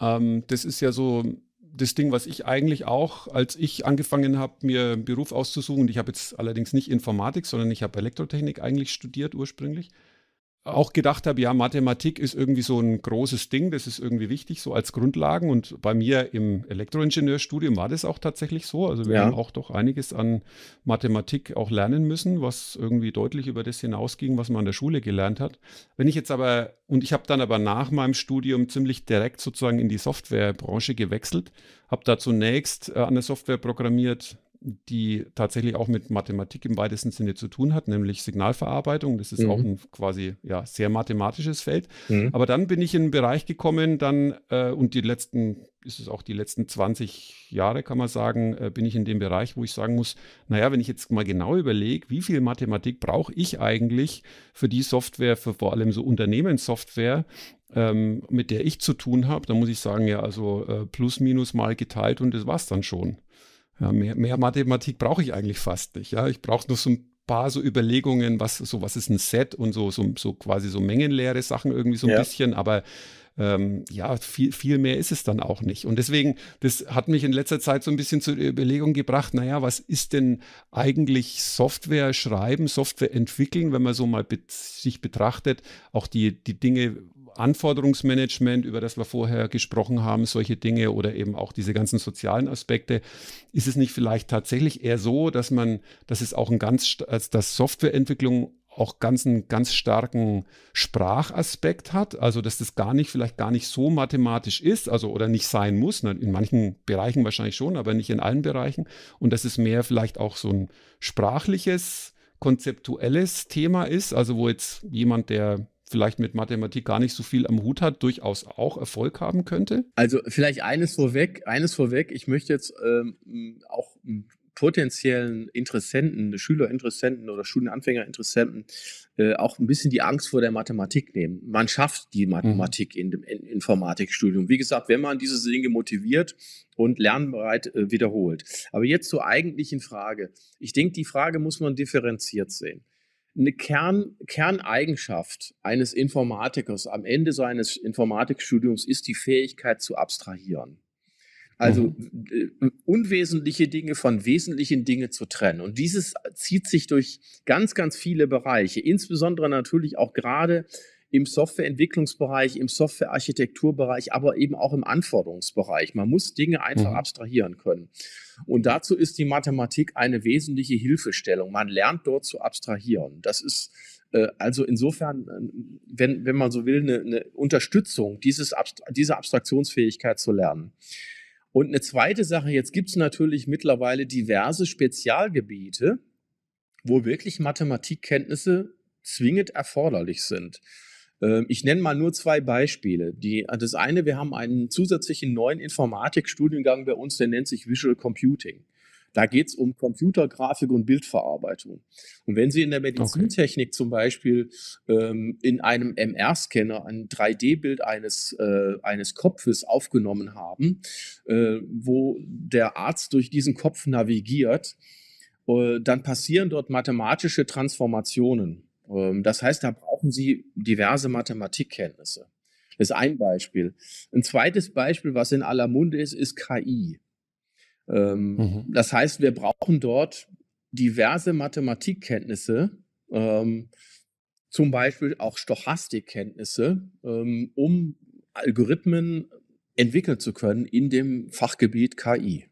Speaker 1: Ähm, das ist ja so das Ding, was ich eigentlich auch, als ich angefangen habe, mir einen Beruf auszusuchen, ich habe jetzt allerdings nicht Informatik, sondern ich habe Elektrotechnik eigentlich studiert ursprünglich auch gedacht habe, ja, Mathematik ist irgendwie so ein großes Ding, das ist irgendwie wichtig, so als Grundlagen. Und bei mir im Elektroingenieurstudium war das auch tatsächlich so. Also wir ja. haben auch doch einiges an Mathematik auch lernen müssen, was irgendwie deutlich über das hinausging, was man an der Schule gelernt hat. Wenn ich jetzt aber, und ich habe dann aber nach meinem Studium ziemlich direkt sozusagen in die Softwarebranche gewechselt, habe da zunächst äh, an der Software programmiert, die tatsächlich auch mit Mathematik im weitesten Sinne zu tun hat, nämlich Signalverarbeitung. Das ist mhm. auch ein quasi ja, sehr mathematisches Feld. Mhm. Aber dann bin ich in einen Bereich gekommen, dann, äh, und die letzten, ist es auch die letzten 20 Jahre, kann man sagen, äh, bin ich in dem Bereich, wo ich sagen muss, naja, wenn ich jetzt mal genau überlege, wie viel Mathematik brauche ich eigentlich für die Software, für vor allem so Unternehmenssoftware, ähm, mit der ich zu tun habe, dann muss ich sagen, ja, also äh, plus minus mal geteilt und das war's dann schon. Ja, mehr, mehr Mathematik brauche ich eigentlich fast nicht. Ja, ich brauche nur so ein paar so Überlegungen, was so was ist ein Set und so so, so quasi so mengenleere Sachen irgendwie so ein ja. bisschen, aber ähm, ja, viel, viel mehr ist es dann auch nicht. Und deswegen, das hat mich in letzter Zeit so ein bisschen zur Überlegung gebracht, naja, was ist denn eigentlich Software schreiben, Software entwickeln, wenn man so mal be sich betrachtet, auch die, die Dinge, Anforderungsmanagement, über das wir vorher gesprochen haben, solche Dinge oder eben auch diese ganzen sozialen Aspekte, ist es nicht vielleicht tatsächlich eher so, dass man, dass es auch ein ganz, dass Softwareentwicklung auch ganz einen ganz starken Sprachaspekt hat, also dass das gar nicht vielleicht gar nicht so mathematisch ist, also oder nicht sein muss, in manchen Bereichen wahrscheinlich schon, aber nicht in allen Bereichen und dass es mehr vielleicht auch so ein sprachliches, konzeptuelles Thema ist, also wo jetzt jemand der vielleicht mit Mathematik gar nicht so viel am Hut hat, durchaus auch Erfolg haben könnte?
Speaker 2: Also vielleicht eines vorweg, eines vorweg, ich möchte jetzt ähm, auch potenziellen Interessenten, Schülerinteressenten oder Studienanfängerinteressenten äh, auch ein bisschen die Angst vor der Mathematik nehmen. Man schafft die mhm. Mathematik mhm. in dem Informatikstudium. Wie gesagt, wenn man diese Dinge motiviert und lernbereit äh, wiederholt. Aber jetzt zur eigentlichen Frage. Ich denke, die Frage muss man differenziert sehen eine Kern, Kerneigenschaft eines Informatikers am Ende seines Informatikstudiums ist die Fähigkeit zu abstrahieren. Also mhm. unwesentliche Dinge von wesentlichen Dingen zu trennen. Und dieses zieht sich durch ganz, ganz viele Bereiche, insbesondere natürlich auch gerade im Softwareentwicklungsbereich, im Softwarearchitekturbereich, aber eben auch im Anforderungsbereich. Man muss Dinge einfach mhm. abstrahieren können. Und dazu ist die Mathematik eine wesentliche Hilfestellung. Man lernt dort zu abstrahieren. Das ist äh, also insofern, äh, wenn, wenn man so will, eine, eine Unterstützung, dieses Abstra diese Abstraktionsfähigkeit zu lernen. Und eine zweite Sache, jetzt gibt es natürlich mittlerweile diverse Spezialgebiete, wo wirklich Mathematikkenntnisse zwingend erforderlich sind. Ähm, ich nenne mal nur zwei Beispiele. Die, äh, das eine, wir haben einen zusätzlichen neuen Informatikstudiengang bei uns, der nennt sich Visual Computing. Da geht es um Computergrafik und Bildverarbeitung. Und wenn Sie in der Medizintechnik okay. zum Beispiel ähm, in einem MR-Scanner ein 3D-Bild eines, äh, eines Kopfes aufgenommen haben, äh, wo der Arzt durch diesen Kopf navigiert, äh, dann passieren dort mathematische Transformationen. Ähm, das heißt, da brauchen Sie diverse Mathematikkenntnisse. Das ist ein Beispiel. Ein zweites Beispiel, was in aller Munde ist, ist KI. Ähm, mhm. Das heißt, wir brauchen dort diverse Mathematikkenntnisse, ähm, zum Beispiel auch Stochastikkenntnisse, um Algorithmen entwickeln zu können in dem Fachgebiet KI.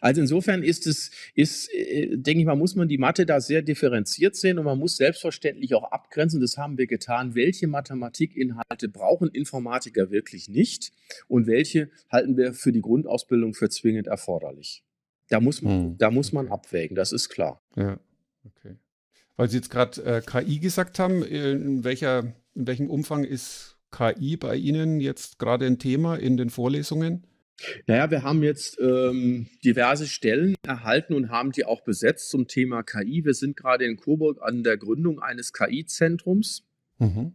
Speaker 2: Also insofern ist es, ist, äh, denke ich mal, muss man die Mathe da sehr differenziert sehen und man muss selbstverständlich auch abgrenzen, das haben wir getan, welche Mathematikinhalte brauchen Informatiker wirklich nicht und welche halten wir für die Grundausbildung für zwingend erforderlich. Da muss man, hm. da muss man abwägen, das ist klar.
Speaker 1: Ja, okay. Weil Sie jetzt gerade äh, KI gesagt haben, äh, in, welcher, in welchem Umfang ist KI bei Ihnen jetzt gerade ein Thema in den Vorlesungen? Naja, wir haben jetzt ähm, diverse Stellen erhalten
Speaker 2: und haben die auch besetzt zum Thema KI. Wir sind gerade in Coburg an der Gründung eines KI-Zentrums. Mhm.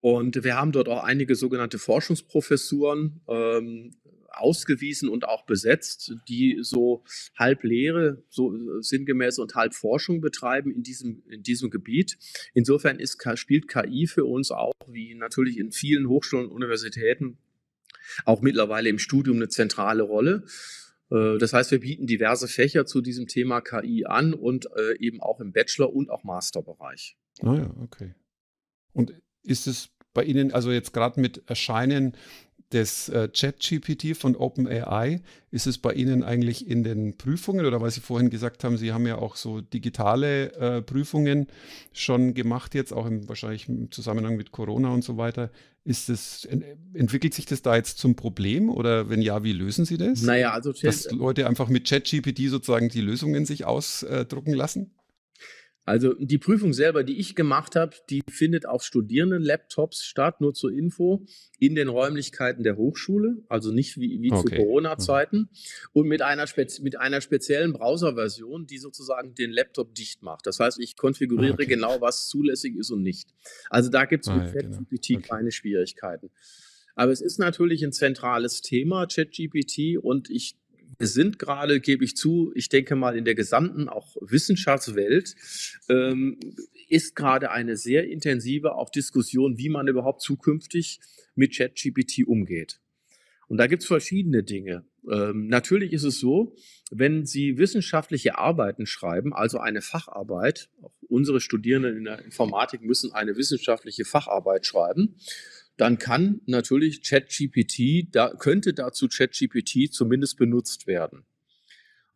Speaker 2: Und wir haben dort auch einige sogenannte Forschungsprofessuren ähm, ausgewiesen und auch besetzt, die so halb Lehre, so äh, sinngemäß und halb Forschung betreiben in diesem, in diesem Gebiet. Insofern ist, spielt KI für uns auch, wie natürlich in vielen Hochschulen und Universitäten, auch mittlerweile im Studium eine zentrale Rolle. Äh, das heißt, wir bieten diverse Fächer zu diesem Thema KI an und äh, eben auch im Bachelor- und auch Masterbereich.
Speaker 1: Ah ja, okay. Und ist es bei Ihnen, also jetzt gerade mit Erscheinen des äh, ChatGPT von OpenAI, ist es bei Ihnen eigentlich in den Prüfungen oder weil Sie vorhin gesagt haben, Sie haben ja auch so digitale äh, Prüfungen schon gemacht, jetzt auch im, wahrscheinlich im Zusammenhang mit Corona und so weiter. Ist das, ent entwickelt sich das da jetzt zum Problem oder wenn ja, wie lösen Sie das? Naja, also Dass Leute einfach mit ChatGPT sozusagen die Lösungen sich ausdrucken lassen? Also die Prüfung selber, die ich gemacht habe,
Speaker 2: die findet auf Studierenden-Laptops statt, nur zur Info, in den Räumlichkeiten der Hochschule, also nicht wie, wie okay. zu Corona-Zeiten und mit einer, mit einer speziellen Browser-Version, die sozusagen den Laptop dicht macht. Das heißt, ich konfiguriere ah, okay. genau, was zulässig ist und nicht. Also da gibt es mit ah, ChatGPT ja, genau. okay. keine Schwierigkeiten. Aber es ist natürlich ein zentrales Thema, ChatGPT, und ich es sind gerade, gebe ich zu, ich denke mal in der gesamten auch Wissenschaftswelt ähm, ist gerade eine sehr intensive auch Diskussion, wie man überhaupt zukünftig mit ChatGPT umgeht. Und da gibt es verschiedene Dinge. Ähm, natürlich ist es so, wenn Sie wissenschaftliche Arbeiten schreiben, also eine Facharbeit, auch unsere Studierenden in der Informatik müssen eine wissenschaftliche Facharbeit schreiben, dann kann natürlich ChatGPT, da könnte dazu ChatGPT zumindest benutzt werden.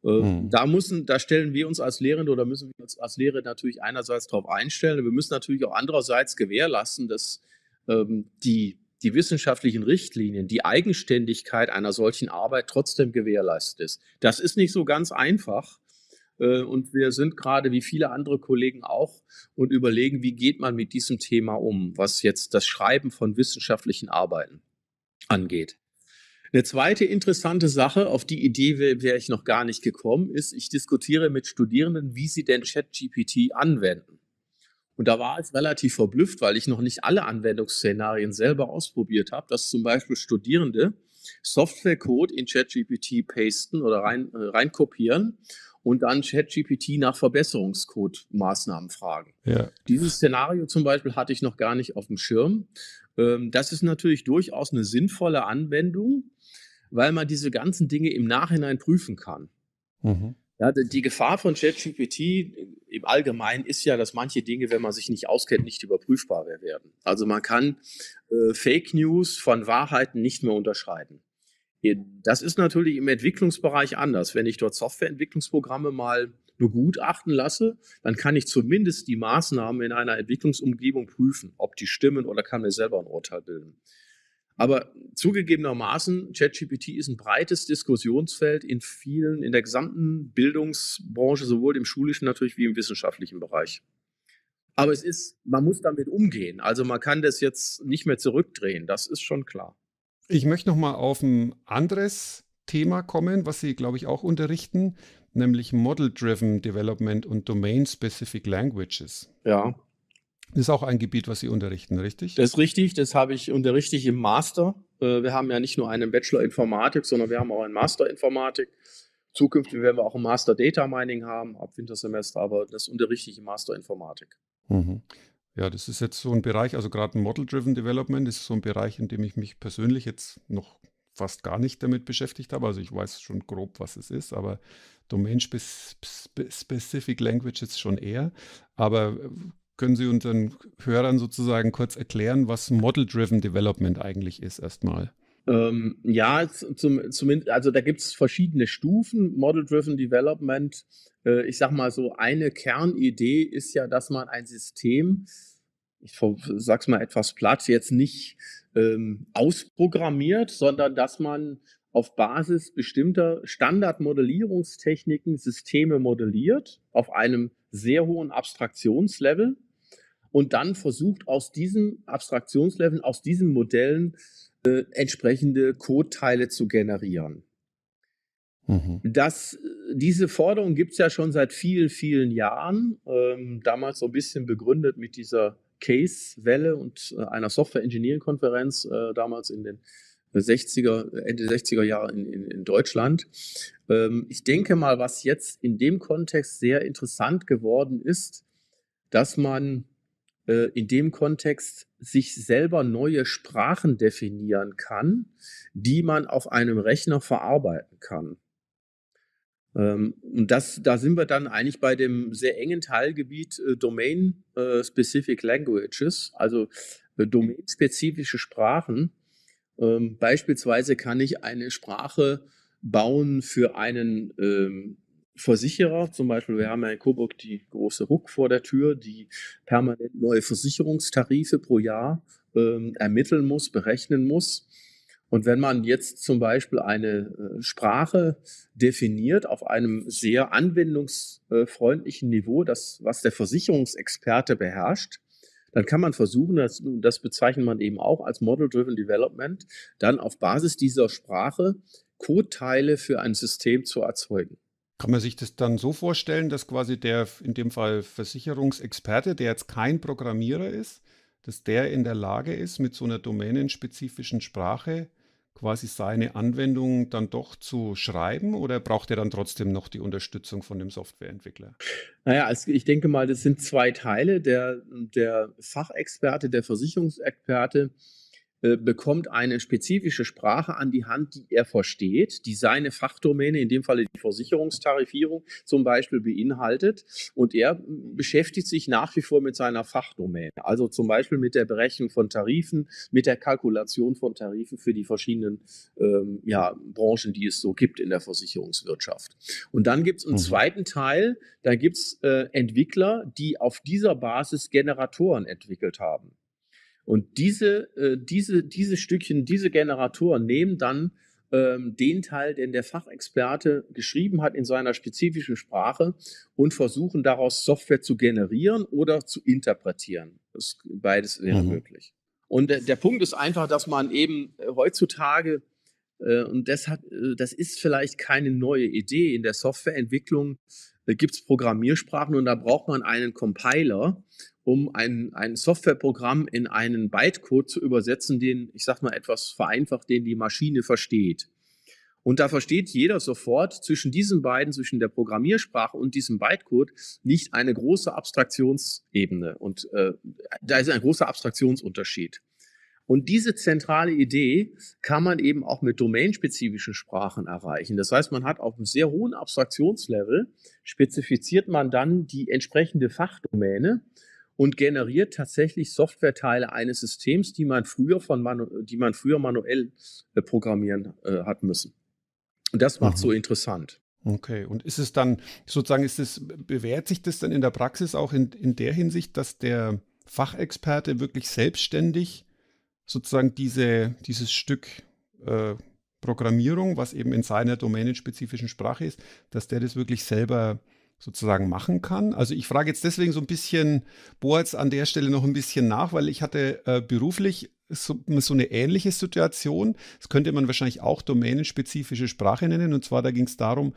Speaker 2: Äh, hm. Da müssen, da stellen wir uns als Lehrende oder müssen wir uns als Lehrer natürlich einerseits darauf einstellen, wir müssen natürlich auch andererseits gewährleisten, dass ähm, die, die wissenschaftlichen Richtlinien, die Eigenständigkeit einer solchen Arbeit trotzdem gewährleistet ist. Das ist nicht so ganz einfach, äh, und wir sind gerade wie viele andere Kollegen auch und überlegen, wie geht man mit diesem Thema um, was jetzt das Schreiben von wissenschaftlichen Arbeiten angeht. Eine zweite interessante Sache, auf die Idee wäre ich noch gar nicht gekommen, ist, ich diskutiere mit Studierenden, wie sie denn ChatGPT anwenden. Und da war ich relativ verblüfft, weil ich noch nicht alle Anwendungsszenarien selber ausprobiert habe, dass zum Beispiel Studierende Softwarecode in ChatGPT pasten oder rein, äh, reinkopieren und dann ChatGPT nach Verbesserungscode-Maßnahmen fragen. Ja. Dieses Szenario zum Beispiel hatte ich noch gar nicht auf dem Schirm. Ähm, das ist natürlich durchaus eine sinnvolle Anwendung, weil man diese ganzen Dinge im Nachhinein prüfen kann. Mhm. Ja, die Gefahr von ChatGPT im Allgemeinen ist ja, dass manche Dinge, wenn man sich nicht auskennt, nicht überprüfbar werden. Also man kann äh, Fake News von Wahrheiten nicht mehr unterscheiden. Das ist natürlich im Entwicklungsbereich anders. Wenn ich dort Softwareentwicklungsprogramme mal begutachten lasse, dann kann ich zumindest die Maßnahmen in einer Entwicklungsumgebung prüfen, ob die stimmen oder kann mir selber ein Urteil bilden. Aber zugegebenermaßen, ChatGPT ist ein breites Diskussionsfeld in vielen, in der gesamten Bildungsbranche, sowohl im schulischen natürlich wie im wissenschaftlichen Bereich. Aber es ist, man muss damit umgehen. Also man kann das jetzt nicht mehr zurückdrehen, das ist schon klar.
Speaker 1: Ich möchte nochmal auf ein anderes Thema kommen, was Sie, glaube ich, auch unterrichten, nämlich Model-Driven Development und Domain-Specific Languages. Ja. Das ist auch ein Gebiet, was Sie unterrichten, richtig? Das ist
Speaker 2: richtig, das habe ich unterrichte ich im Master. Äh, wir haben ja nicht nur einen Bachelor Informatik, sondern wir haben auch einen Master Informatik. Zukünftig werden wir auch ein Master Data Mining haben ab Wintersemester, aber das unterrichte ich im Master Informatik.
Speaker 1: Mhm. Ja, das ist jetzt so ein Bereich, also gerade Model-Driven Development ist so ein Bereich, in dem ich mich persönlich jetzt noch fast gar nicht damit beschäftigt habe. Also ich weiß schon grob, was es ist, aber Domain-Specific Languages schon eher. Aber äh, können Sie unseren Hörern sozusagen kurz erklären, was Model-Driven Development eigentlich ist erstmal?
Speaker 2: Ähm, ja, zum, zumindest, also da gibt es verschiedene Stufen. Model-Driven Development, äh, ich sag mal so, eine Kernidee ist ja, dass man ein System äh, ich sag's mal etwas platt, jetzt nicht ähm, ausprogrammiert, sondern dass man auf Basis bestimmter Standardmodellierungstechniken Systeme modelliert auf einem sehr hohen Abstraktionslevel und dann versucht aus diesem Abstraktionslevel, aus diesen Modellen äh, entsprechende Codeteile zu generieren. Mhm. Das, diese Forderung gibt es ja schon seit vielen, vielen Jahren, ähm, damals so ein bisschen begründet mit dieser Case-Welle und äh, einer Software-Engineering-Konferenz äh, damals in den 60er, Ende 60er Jahre in, in, in Deutschland. Ähm, ich denke mal, was jetzt in dem Kontext sehr interessant geworden ist, dass man äh, in dem Kontext sich selber neue Sprachen definieren kann, die man auf einem Rechner verarbeiten kann. Ähm, und das, da sind wir dann eigentlich bei dem sehr engen Teilgebiet äh, Domain-Specific äh, Languages, also äh, domainspezifische Sprachen. Ähm, beispielsweise kann ich eine Sprache bauen für einen ähm, Versicherer. Zum Beispiel, wir haben ja in Coburg die große Hook vor der Tür, die permanent neue Versicherungstarife pro Jahr ermitteln muss, berechnen muss. Und wenn man jetzt zum Beispiel eine äh, Sprache definiert auf einem sehr anwendungsfreundlichen Niveau, das, was der Versicherungsexperte beherrscht, dann kann man versuchen, das, das bezeichnet man eben auch als Model-Driven Development, dann auf Basis dieser Sprache Codeteile für ein System zu erzeugen.
Speaker 1: Kann man sich das dann so vorstellen, dass quasi der, in dem Fall Versicherungsexperte, der jetzt kein Programmierer ist, dass der in der Lage ist, mit so einer domänenspezifischen Sprache quasi seine Anwendung dann doch zu schreiben oder braucht er dann trotzdem noch die Unterstützung von dem Softwareentwickler? Naja, also ich denke mal, das sind zwei Teile.
Speaker 2: Der, der Fachexperte, der Versicherungsexperte, äh, bekommt eine spezifische Sprache an die Hand, die er versteht, die seine Fachdomäne, in dem Falle die Versicherungstarifierung zum Beispiel beinhaltet. Und er beschäftigt sich nach wie vor mit seiner Fachdomäne, also zum Beispiel mit der Berechnung von Tarifen, mit der Kalkulation von Tarifen für die verschiedenen ähm, ja, Branchen, die es so gibt in der Versicherungswirtschaft. Und dann gibt es einen mhm. zweiten Teil, da gibt es äh, Entwickler, die auf dieser Basis Generatoren entwickelt haben. Und diese, äh, diese, diese Stückchen, diese Generatoren nehmen dann ähm, den Teil, den der Fachexperte geschrieben hat in seiner spezifischen Sprache und versuchen daraus Software zu generieren oder zu interpretieren. Das, beides wäre mhm. möglich. Und der, der Punkt ist einfach, dass man eben äh, heutzutage äh, und das, hat, äh, das ist vielleicht keine neue Idee. In der Softwareentwicklung gibt es Programmiersprachen und da braucht man einen Compiler um ein, ein Softwareprogramm in einen Bytecode zu übersetzen, den, ich sag mal etwas vereinfacht, den die Maschine versteht. Und da versteht jeder sofort, zwischen diesen beiden, zwischen der Programmiersprache und diesem Bytecode liegt eine große Abstraktionsebene. Und äh, da ist ein großer Abstraktionsunterschied. Und diese zentrale Idee kann man eben auch mit domainspezifischen Sprachen erreichen. Das heißt, man hat auf einem sehr hohen Abstraktionslevel, spezifiziert man dann die entsprechende Fachdomäne und generiert tatsächlich Softwareteile eines Systems, die man früher, von manu die man früher manuell äh, programmieren äh, hat müssen. Und das macht mhm. so interessant.
Speaker 1: Okay, und ist es dann sozusagen, ist es, bewährt sich das dann in der Praxis auch in, in der Hinsicht, dass der Fachexperte wirklich selbstständig sozusagen diese, dieses Stück äh, Programmierung, was eben in seiner domänenspezifischen Sprache ist, dass der das wirklich selber äh, sozusagen machen kann. Also ich frage jetzt deswegen so ein bisschen, Boaz an der Stelle noch ein bisschen nach, weil ich hatte äh, beruflich so, so, eine ähnliche Situation. Das könnte man wahrscheinlich auch domänenspezifische Sprache nennen. Und zwar da ging es darum,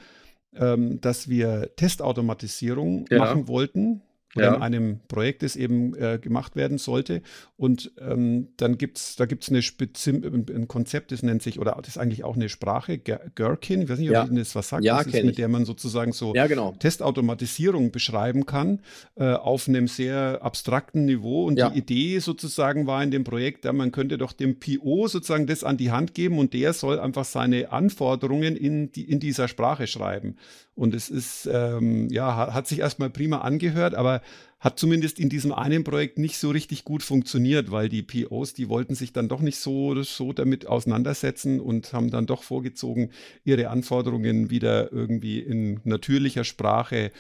Speaker 1: ähm, dass wir Testautomatisierung ja. machen wollten ja. in einem Projekt, das eben äh, gemacht werden sollte. Und ähm, dann gibt es, da gibt es ein Konzept, das nennt sich, oder das ist eigentlich auch eine Sprache, Gherkin, ich weiß nicht, ob ja. Ihnen das was sagt, ja, das ist, mit der man sozusagen so ja, genau. Testautomatisierung beschreiben kann, äh, auf einem sehr abstrakten Niveau. Und die Idee sozusagen war in dem Projekt, ja, man könnte doch dem PO sozusagen das an die Hand geben und der soll einfach seine Anforderungen in, die, in dieser Sprache schreiben. Und es ist, ähm, ja, hat sich erstmal prima angehört, aber hat zumindest in diesem einen Projekt nicht so richtig gut funktioniert, weil die POs, die wollten sich dann doch nicht so, so damit auseinandersetzen und haben dann doch vorgezogen, ihre Anforderungen wieder irgendwie in natürlicher Sprache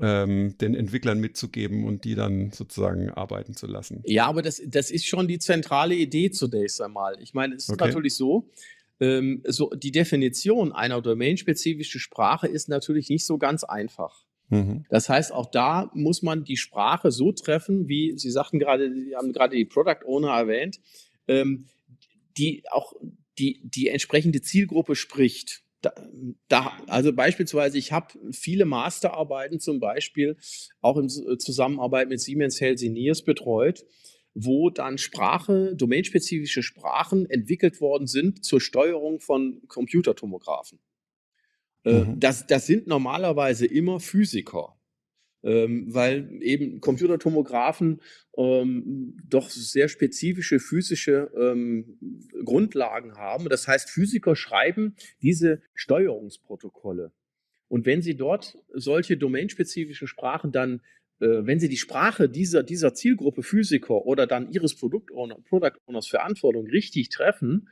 Speaker 1: ähm, den Entwicklern mitzugeben und die dann sozusagen arbeiten zu lassen.
Speaker 2: Ja, aber das, das ist schon die zentrale Idee zunächst einmal. Ich meine, es ist okay. natürlich so, ähm, so, die Definition einer domainspezifischen Sprache ist natürlich nicht so ganz einfach. Mhm. Das heißt, auch da muss man die Sprache so treffen, wie Sie sagten gerade, Sie haben gerade die Product Owner erwähnt, ähm, die auch die, die entsprechende Zielgruppe spricht. Da, da, also beispielsweise, ich habe viele Masterarbeiten zum Beispiel auch in Zusammenarbeit mit Siemens Helsiniers betreut, wo dann Sprache, domainspezifische Sprachen entwickelt worden sind zur Steuerung von Computertomographen. Äh, mhm. Das, das sind normalerweise immer Physiker. Ähm, weil eben Computertomographen ähm, doch sehr spezifische physische ähm, Grundlagen haben. Das heißt, Physiker schreiben diese Steuerungsprotokolle. Und wenn sie dort solche domainspezifischen Sprachen dann, äh, wenn sie die Sprache dieser, dieser Zielgruppe Physiker oder dann ihres Product Owners Verantwortung richtig treffen,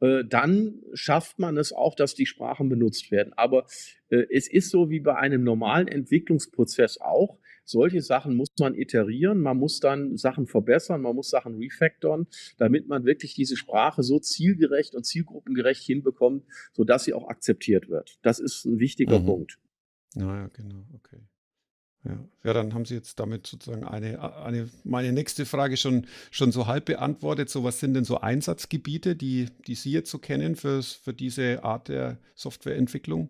Speaker 2: äh, dann schafft man es auch, dass die Sprachen benutzt werden. Aber äh, es ist so wie bei einem normalen Entwicklungsprozess auch. Solche Sachen muss man iterieren, man muss dann Sachen verbessern, man muss Sachen refactoren, damit man wirklich diese Sprache so zielgerecht und zielgruppengerecht hinbekommt, sodass sie auch akzeptiert wird. Das ist ein wichtiger mhm. Punkt.
Speaker 1: Naja, genau, okay. Ja. dann haben Sie jetzt damit sozusagen eine, eine meine nächste Frage schon, schon so halb beantwortet. So, was sind denn so Einsatzgebiete, die, die Sie jetzt so kennen fürs, für diese Art der Softwareentwicklung?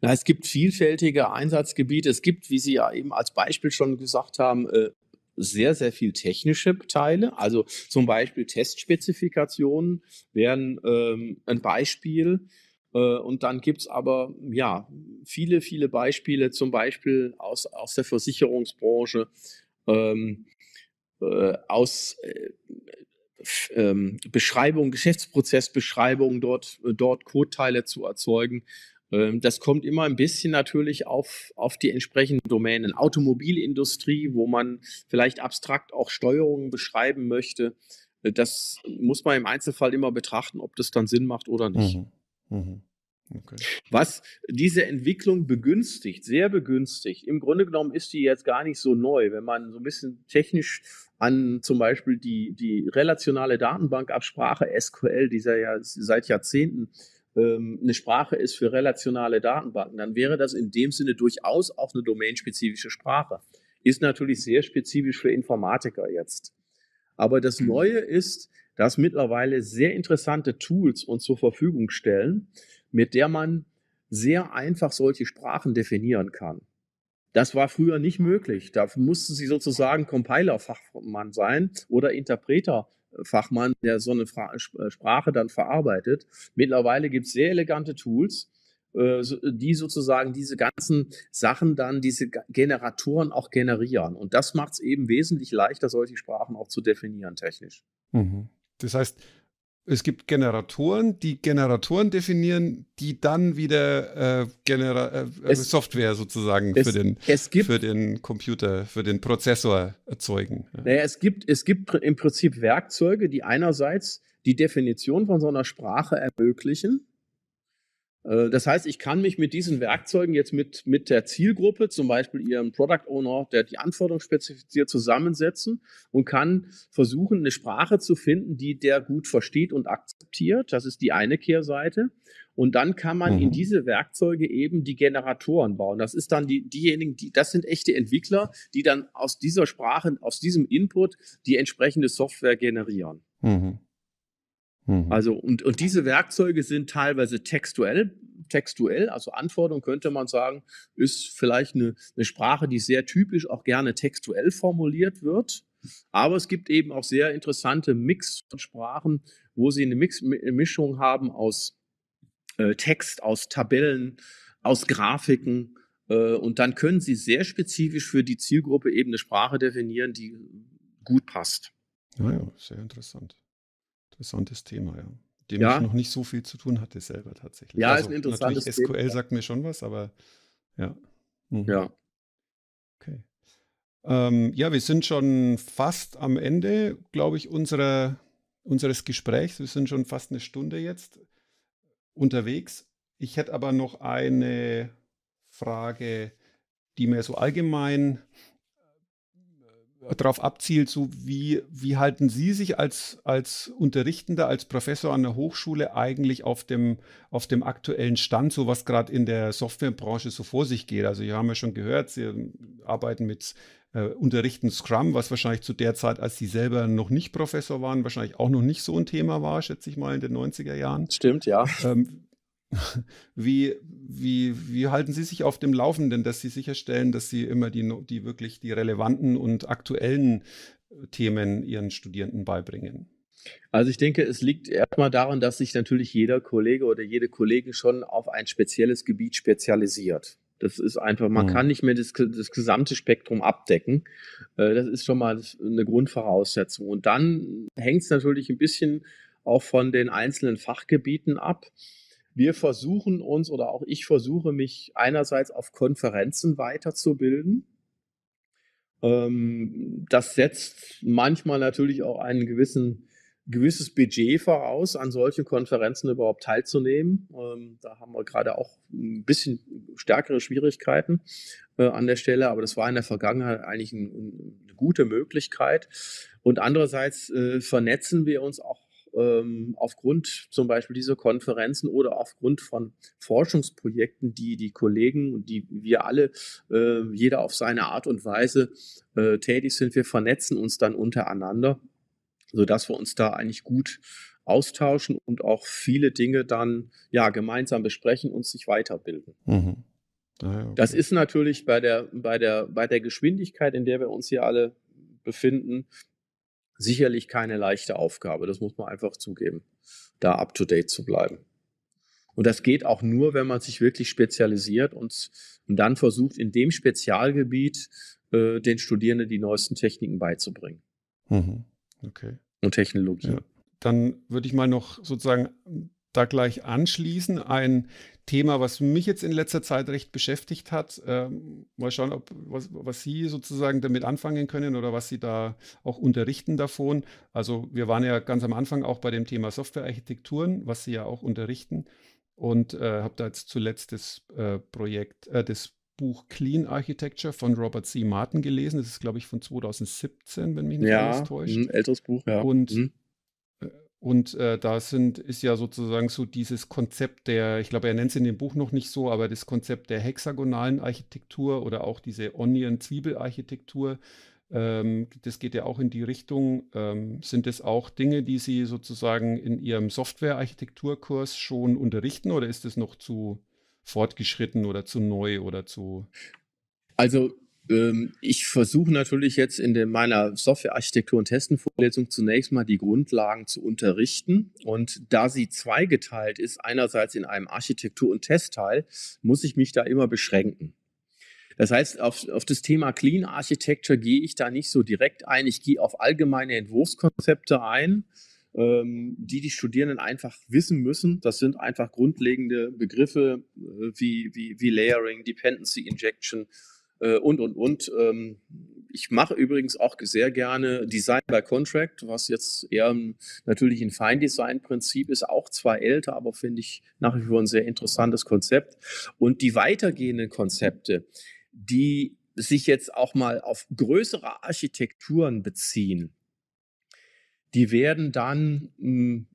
Speaker 1: Na, es gibt vielfältige Einsatzgebiete.
Speaker 2: Es gibt, wie Sie ja eben als Beispiel schon gesagt haben, äh, sehr, sehr viel technische Teile. Also zum Beispiel Testspezifikationen wären ähm, ein Beispiel. Äh, und dann gibt es aber ja viele, viele Beispiele, zum Beispiel aus, aus der Versicherungsbranche, ähm, äh, aus äh, ähm, Beschreibungen, Geschäftsprozessbeschreibungen, dort, äh, dort Codeteile zu erzeugen. Ähm, das kommt immer ein bisschen natürlich auf, auf die entsprechenden Domänen. Automobilindustrie, wo man vielleicht abstrakt auch Steuerungen beschreiben möchte. Äh, das muss man im Einzelfall immer betrachten, ob das dann Sinn macht oder nicht. Mhm. Mhm. Okay. Was diese Entwicklung begünstigt, sehr begünstigt. Im Grunde genommen ist die jetzt gar nicht so neu. Wenn man so ein bisschen technisch an zum Beispiel die, die relationale Datenbankabsprache SQL, die ja seit Jahrzehnten ähm, eine Sprache ist für relationale Datenbanken, dann wäre das in dem Sinne durchaus auch eine domainspezifische Sprache. Ist natürlich sehr spezifisch für Informatiker jetzt. Aber das mhm. Neue ist, dass mittlerweile sehr interessante Tools uns zur Verfügung stellen, mit der man sehr einfach solche Sprachen definieren kann. Das war früher nicht möglich. Da mussten sie sozusagen Compiler-Fachmann sein oder Interpreter. Fachmann, der so eine Fra äh, Sprache dann verarbeitet. Mittlerweile gibt es sehr elegante Tools, äh, die sozusagen diese ganzen Sachen dann, diese Generatoren auch generieren. Und das macht es eben wesentlich leichter, solche Sprachen auch zu definieren
Speaker 1: technisch. Mhm. Das heißt, es gibt Generatoren, die Generatoren definieren, die dann wieder äh, äh, äh, es, Software sozusagen es, für, den, gibt, für den Computer, für den Prozessor erzeugen. Naja, es gibt, es gibt im
Speaker 2: Prinzip Werkzeuge, die einerseits die Definition von so einer Sprache ermöglichen äh, das heißt, ich kann mich mit diesen Werkzeugen jetzt mit, mit der Zielgruppe, zum Beispiel ihrem Product Owner, der die Anforderungen spezifiziert, zusammensetzen und kann versuchen, eine Sprache zu finden, die der gut versteht und akzeptiert. Das ist die eine Kehrseite. Und dann kann man mhm. in diese Werkzeuge eben die Generatoren bauen. Das ist dann die, diejenigen, die, das sind echte Entwickler, die dann aus dieser Sprache, aus diesem Input die entsprechende Software generieren.
Speaker 1: Mhm. Mhm.
Speaker 2: Also, und, und diese Werkzeuge sind teilweise textuell textuell, also Anforderung könnte man sagen, ist vielleicht eine, eine, Sprache, die sehr typisch auch gerne textuell formuliert wird. Aber es gibt eben auch sehr interessante Mix von Sprachen, wo sie eine Mix, Mischung haben aus äh, Text, aus Tabellen, aus Grafiken. Äh, und dann können sie sehr spezifisch für die Zielgruppe eben eine Sprache definieren, die
Speaker 1: gut passt. Ja, ah ja sehr interessant. Interessantes Thema, ja. Dem ja. ich noch nicht so viel zu tun hatte selber tatsächlich. Ja, also, ist ein interessantes natürlich SQL Thema. sagt mir schon was, aber ja. Mhm. Ja. Okay. Ähm, ja, wir sind schon fast am Ende, glaube ich, unserer, unseres Gesprächs. Wir sind schon fast eine Stunde jetzt unterwegs. Ich hätte aber noch eine Frage, die mir so allgemein darauf abzielt, so wie, wie halten Sie sich als, als Unterrichtender, als Professor an der Hochschule eigentlich auf dem, auf dem aktuellen Stand, so was gerade in der Softwarebranche so vor sich geht? Also, wir haben ja schon gehört, Sie ähm, arbeiten mit äh, Unterrichten Scrum, was wahrscheinlich zu der Zeit, als Sie selber noch nicht Professor waren, wahrscheinlich auch noch nicht so ein Thema war, schätze ich mal, in den 90er Jahren. Stimmt, ja. Ähm, wie, wie, wie halten Sie sich auf dem Laufenden, dass Sie sicherstellen, dass Sie immer die, die wirklich die relevanten und aktuellen äh, Themen Ihren Studierenden beibringen?
Speaker 2: Also ich denke, es liegt erstmal daran, dass sich natürlich jeder Kollege oder jede Kollegin schon auf ein spezielles Gebiet spezialisiert. Das ist einfach, man mhm. kann nicht mehr das, das, gesamte Spektrum abdecken. Äh, das ist schon mal eine Grundvoraussetzung. Und dann hängt es natürlich ein bisschen auch von den einzelnen Fachgebieten ab wir versuchen uns oder auch ich versuche mich einerseits auf Konferenzen weiterzubilden. Ähm, das setzt manchmal natürlich auch ein gewisses Budget voraus, an solchen Konferenzen überhaupt teilzunehmen. Ähm, da haben wir gerade auch ein bisschen stärkere Schwierigkeiten äh, an der Stelle, aber das war in der Vergangenheit eigentlich ein, eine gute Möglichkeit. Und andererseits äh, vernetzen wir uns auch ähm, aufgrund zum Beispiel dieser Konferenzen oder aufgrund von Forschungsprojekten, die die Kollegen und die wir alle, äh, jeder auf seine Art und Weise äh, tätig sind, wir vernetzen uns dann untereinander, sodass wir uns da eigentlich gut austauschen und auch viele Dinge dann ja gemeinsam besprechen und sich weiterbilden.
Speaker 1: Mhm. Ah, das
Speaker 2: ist natürlich bei der, bei, der, bei der Geschwindigkeit, in der wir uns hier alle befinden, sicherlich keine leichte Aufgabe. Das muss man einfach zugeben, da up-to-date zu bleiben. Und das geht auch nur, wenn man sich wirklich spezialisiert und, und dann versucht, in dem Spezialgebiet äh, den Studierenden die neuesten Techniken beizubringen. Mhm. Okay. Und Technologie. Ja.
Speaker 1: Dann würde ich mal noch sozusagen da gleich anschließen. Ein Thema, was mich jetzt in letzter Zeit recht beschäftigt hat. Ähm, mal schauen, ob, was, was, Sie sozusagen damit anfangen können oder was Sie da auch unterrichten davon. Also wir waren ja ganz am Anfang auch bei dem Thema Softwarearchitekturen, was Sie ja auch unterrichten. Und äh, habe da jetzt zuletzt das äh, Projekt, äh, das Buch Clean Architecture von Robert C. Martin gelesen. Das ist, glaube ich, von 2017, wenn mich nicht ja, alles täuscht. Ein hm, älteres Buch, ja. Und mhm. Und äh, da sind, ist ja sozusagen so dieses Konzept der, ich glaube, er nennt es in dem Buch noch nicht so, aber das Konzept der hexagonalen Architektur oder auch diese Onion-Zwiebel-Architektur, ähm, das geht ja auch in die Richtung. Ähm, sind das auch Dinge, die Sie sozusagen in Ihrem Software-Architekturkurs schon unterrichten oder ist das noch zu fortgeschritten oder zu neu oder zu?
Speaker 2: Also ähm, ich versuche natürlich jetzt in dem, meiner Softwarearchitektur- und Testenvorlesung zunächst mal die Grundlagen zu unterrichten. Und da sie zweigeteilt ist, einerseits in einem Architektur- und Testteil, muss ich mich da immer beschränken. Das heißt, auf, auf das Thema Clean Architecture gehe ich da nicht so direkt ein. Ich gehe auf allgemeine Entwurfskonzepte ein, ähm, die die Studierenden einfach wissen müssen. Das sind einfach grundlegende Begriffe äh, wie, wie, wie Layering, Dependency Injection äh, und, und, und. Ähm, ich mache übrigens auch sehr gerne Design by Contract, was jetzt eher natürlich ein Feindesign-Prinzip ist, auch zwar älter, aber finde ich nach wie vor ein sehr interessantes Konzept. Und die weitergehenden Konzepte, die sich jetzt auch mal auf größere Architekturen beziehen, die werden dann hm,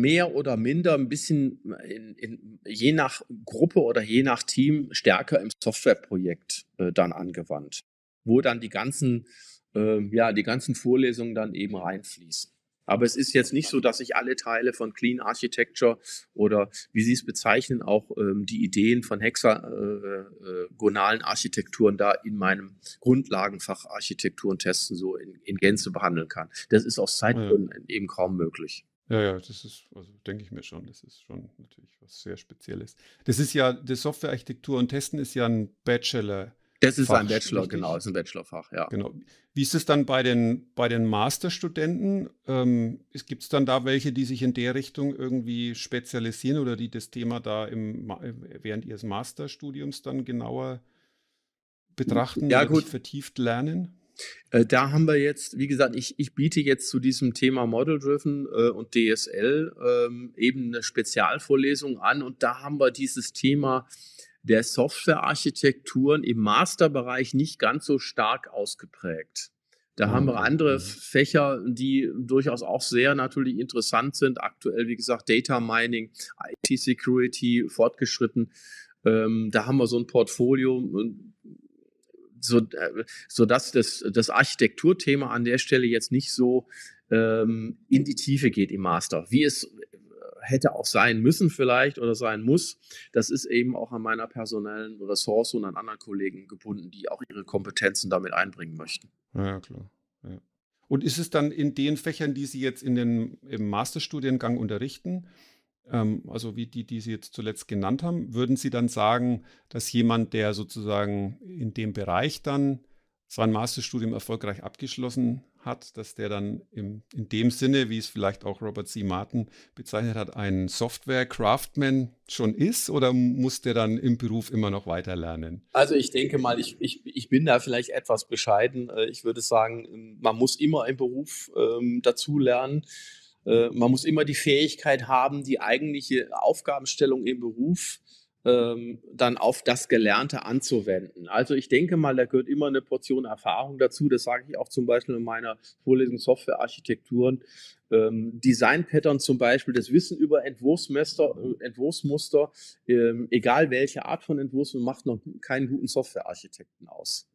Speaker 2: mehr oder minder ein bisschen in, in, je nach Gruppe oder je nach Team stärker im Softwareprojekt äh, dann angewandt, wo dann die ganzen, äh, ja, die ganzen Vorlesungen dann eben reinfließen. Aber es ist jetzt nicht so, dass ich alle Teile von Clean Architecture oder wie Sie es bezeichnen, auch ähm, die Ideen von hexagonalen äh, äh, Architekturen da in meinem Grundlagenfach Architekturen testen so in, in Gänze behandeln kann. Das ist
Speaker 1: aus Zeitgründen ja. eben kaum möglich. Ja, ja, das ist, also denke ich mir schon, das ist schon natürlich was sehr Spezielles. Das ist ja, die Softwarearchitektur und Testen ist ja ein Bachelor. Das ist Fach, ein Bachelor, richtig? genau, ist ein Bachelorfach, ja. Genau. Wie ist es dann bei den, bei den Masterstudenten? Ähm, Gibt es dann da welche, die sich in der Richtung irgendwie spezialisieren oder die das Thema da im, äh, während ihres Masterstudiums dann genauer betrachten ja, oder gut. vertieft lernen? Äh, da haben wir jetzt, wie gesagt, ich, ich biete jetzt
Speaker 2: zu diesem Thema Model Driven äh, und DSL ähm, eben eine Spezialvorlesung an und da haben wir dieses Thema der Softwarearchitekturen im Masterbereich nicht ganz so stark ausgeprägt. Da haben wir ah, andere Fächer, die durchaus auch sehr natürlich interessant sind. Aktuell, wie gesagt, Data Mining, IT Security, fortgeschritten. Ähm, da haben wir so ein Portfolio, so, äh, so dass das, das Architekturthema an der Stelle jetzt nicht so ähm, in die Tiefe geht im Master, wie es äh, hätte auch sein müssen vielleicht oder sein muss. Das ist eben auch an meiner personellen Ressource und an anderen Kollegen gebunden, die auch ihre Kompetenzen damit einbringen möchten. Ja, klar. Ja.
Speaker 1: Und ist es dann in den Fächern, die Sie jetzt in den, im Masterstudiengang unterrichten, ähm, also wie die, die Sie jetzt zuletzt genannt haben, würden Sie dann sagen, dass jemand, der sozusagen in dem Bereich dann sein Masterstudium erfolgreich abgeschlossen hat, dass der dann im, in dem Sinne, wie es vielleicht auch Robert C. Martin bezeichnet hat, ein Software-Craftman schon ist oder muss der dann im Beruf immer noch weiter lernen?
Speaker 2: Also ich denke mal, ich, ich, ich bin da vielleicht etwas bescheiden. Äh, ich würde sagen, man muss immer im Beruf ähm, dazu lernen. Äh, man muss immer die Fähigkeit haben, die eigentliche Aufgabenstellung im Beruf ähm, dann auf das Gelernte anzuwenden. Also ich denke mal, da gehört immer eine Portion Erfahrung dazu. Das sage ich auch zum Beispiel in meiner Vorlesung Softwarearchitekturen. Ähm, Design Pattern zum Beispiel, das Wissen über Entwurfsmuster, äh, Entwurfsmuster ähm, egal welche Art von Entwurf, macht noch keinen guten Softwarearchitekten aus.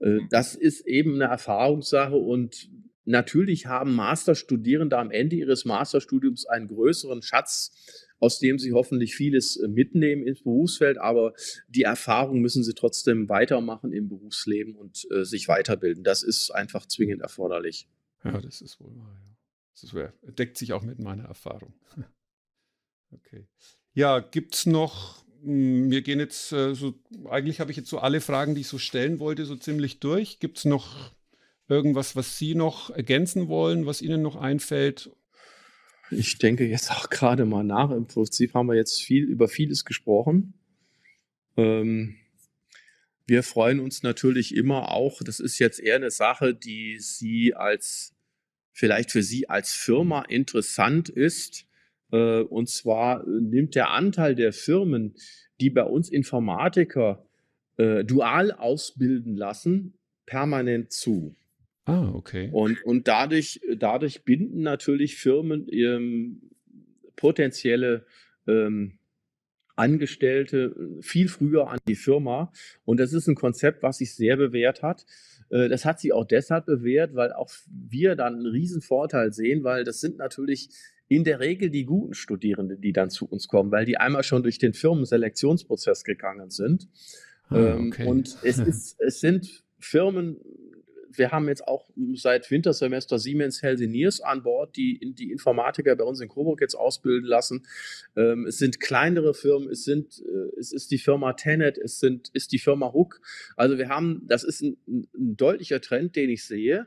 Speaker 2: Äh, das ist eben eine Erfahrungssache und Natürlich haben Masterstudierende am Ende ihres Masterstudiums einen größeren Schatz, aus dem sie hoffentlich vieles äh, mitnehmen ins Berufsfeld, aber die Erfahrung müssen sie trotzdem weitermachen im Berufsleben und äh, sich weiterbilden. Das ist einfach zwingend erforderlich.
Speaker 1: Ja, das ist wohl wahr. Ja. Das ist, deckt sich auch mit meiner Erfahrung. okay. Ja, gibt es noch hm, wir gehen jetzt äh, so, eigentlich habe ich jetzt so alle Fragen, die ich so stellen wollte, so ziemlich durch. Gibt es noch irgendwas, was Sie noch ergänzen wollen, was Ihnen noch einfällt?
Speaker 2: Ich denke jetzt auch gerade mal nach. Im Prinzip haben wir jetzt viel über vieles gesprochen. Ähm, wir freuen uns natürlich immer auch, das ist jetzt eher eine Sache, die Sie als, vielleicht für Sie als Firma interessant ist. Äh, und zwar nimmt der Anteil der Firmen, die bei uns Informatiker äh, dual ausbilden lassen, permanent zu.
Speaker 1: Ah, okay.
Speaker 2: Und, und dadurch, dadurch binden natürlich Firmen ähm, potenzielle ähm, Angestellte äh, viel früher an die Firma. Und das ist ein Konzept, was sich sehr bewährt hat. Äh, das hat sich auch deshalb bewährt, weil auch wir dann einen riesen Vorteil sehen, weil das sind natürlich in der Regel die guten Studierenden, die dann zu uns kommen, weil die einmal schon durch den Firmenselektionsprozess gegangen sind. Ah, ähm, okay. Und es, ist, es sind Firmen wir haben jetzt auch seit Wintersemester Siemens Helsiniers an Bord, die die Informatiker bei uns in Coburg jetzt ausbilden lassen. Ähm, es sind kleinere Firmen, es sind, äh, es ist die Firma Tenet, es sind, ist die Firma Hook. Also wir haben, das ist ein, ein deutlicher Trend, den ich sehe.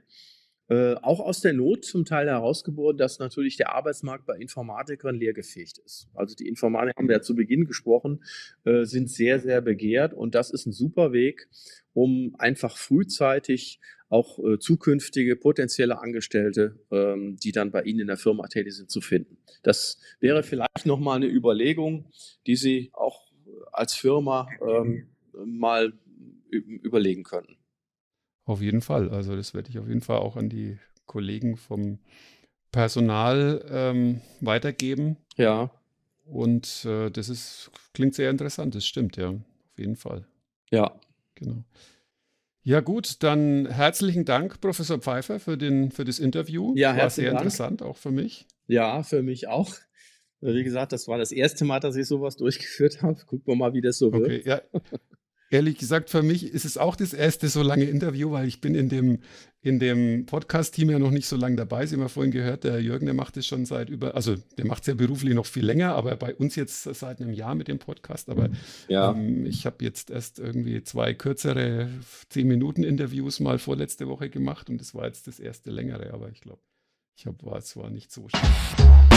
Speaker 2: Äh, auch aus der Not zum Teil herausgeboren, dass natürlich der Arbeitsmarkt bei Informatikern leergefegt ist. Also die Informatiker, haben wir ja zu Beginn gesprochen, äh, sind sehr, sehr begehrt und das ist ein super Weg, um einfach frühzeitig auch äh, zukünftige potenzielle Angestellte, ähm, die dann bei Ihnen in der Firma tätig sind, zu finden. Das wäre vielleicht nochmal eine Überlegung, die Sie auch als Firma ähm, mal überlegen
Speaker 1: könnten. Auf jeden Fall. Also das werde ich auf jeden Fall auch an die Kollegen vom Personal ähm, weitergeben. Ja. Und äh, das ist, klingt sehr interessant, das stimmt, ja. Auf jeden Fall. Ja. Genau. Ja, gut, dann herzlichen Dank, Professor Pfeiffer, für, den, für das Interview. Ja, herzlichen War sehr Dank. interessant, auch für mich. Ja, für mich auch. Wie gesagt, das war das erste Mal, dass
Speaker 2: ich sowas durchgeführt habe. Gucken wir mal, wie das so wird. okay, Ja.
Speaker 1: Ehrlich gesagt, für mich ist es auch das erste so lange Interview, weil ich bin in dem, in dem Podcast-Team ja noch nicht so lange dabei. Sie haben ja vorhin gehört, der Jürgen, der macht es schon seit über, also der macht es ja beruflich noch viel länger, aber bei uns jetzt seit einem Jahr mit dem Podcast. Aber ja. ähm, ich habe jetzt erst irgendwie zwei kürzere 10-Minuten-Interviews mal vorletzte Woche gemacht und das war jetzt das erste längere, aber ich glaube, ich habe es war nicht so schlimm.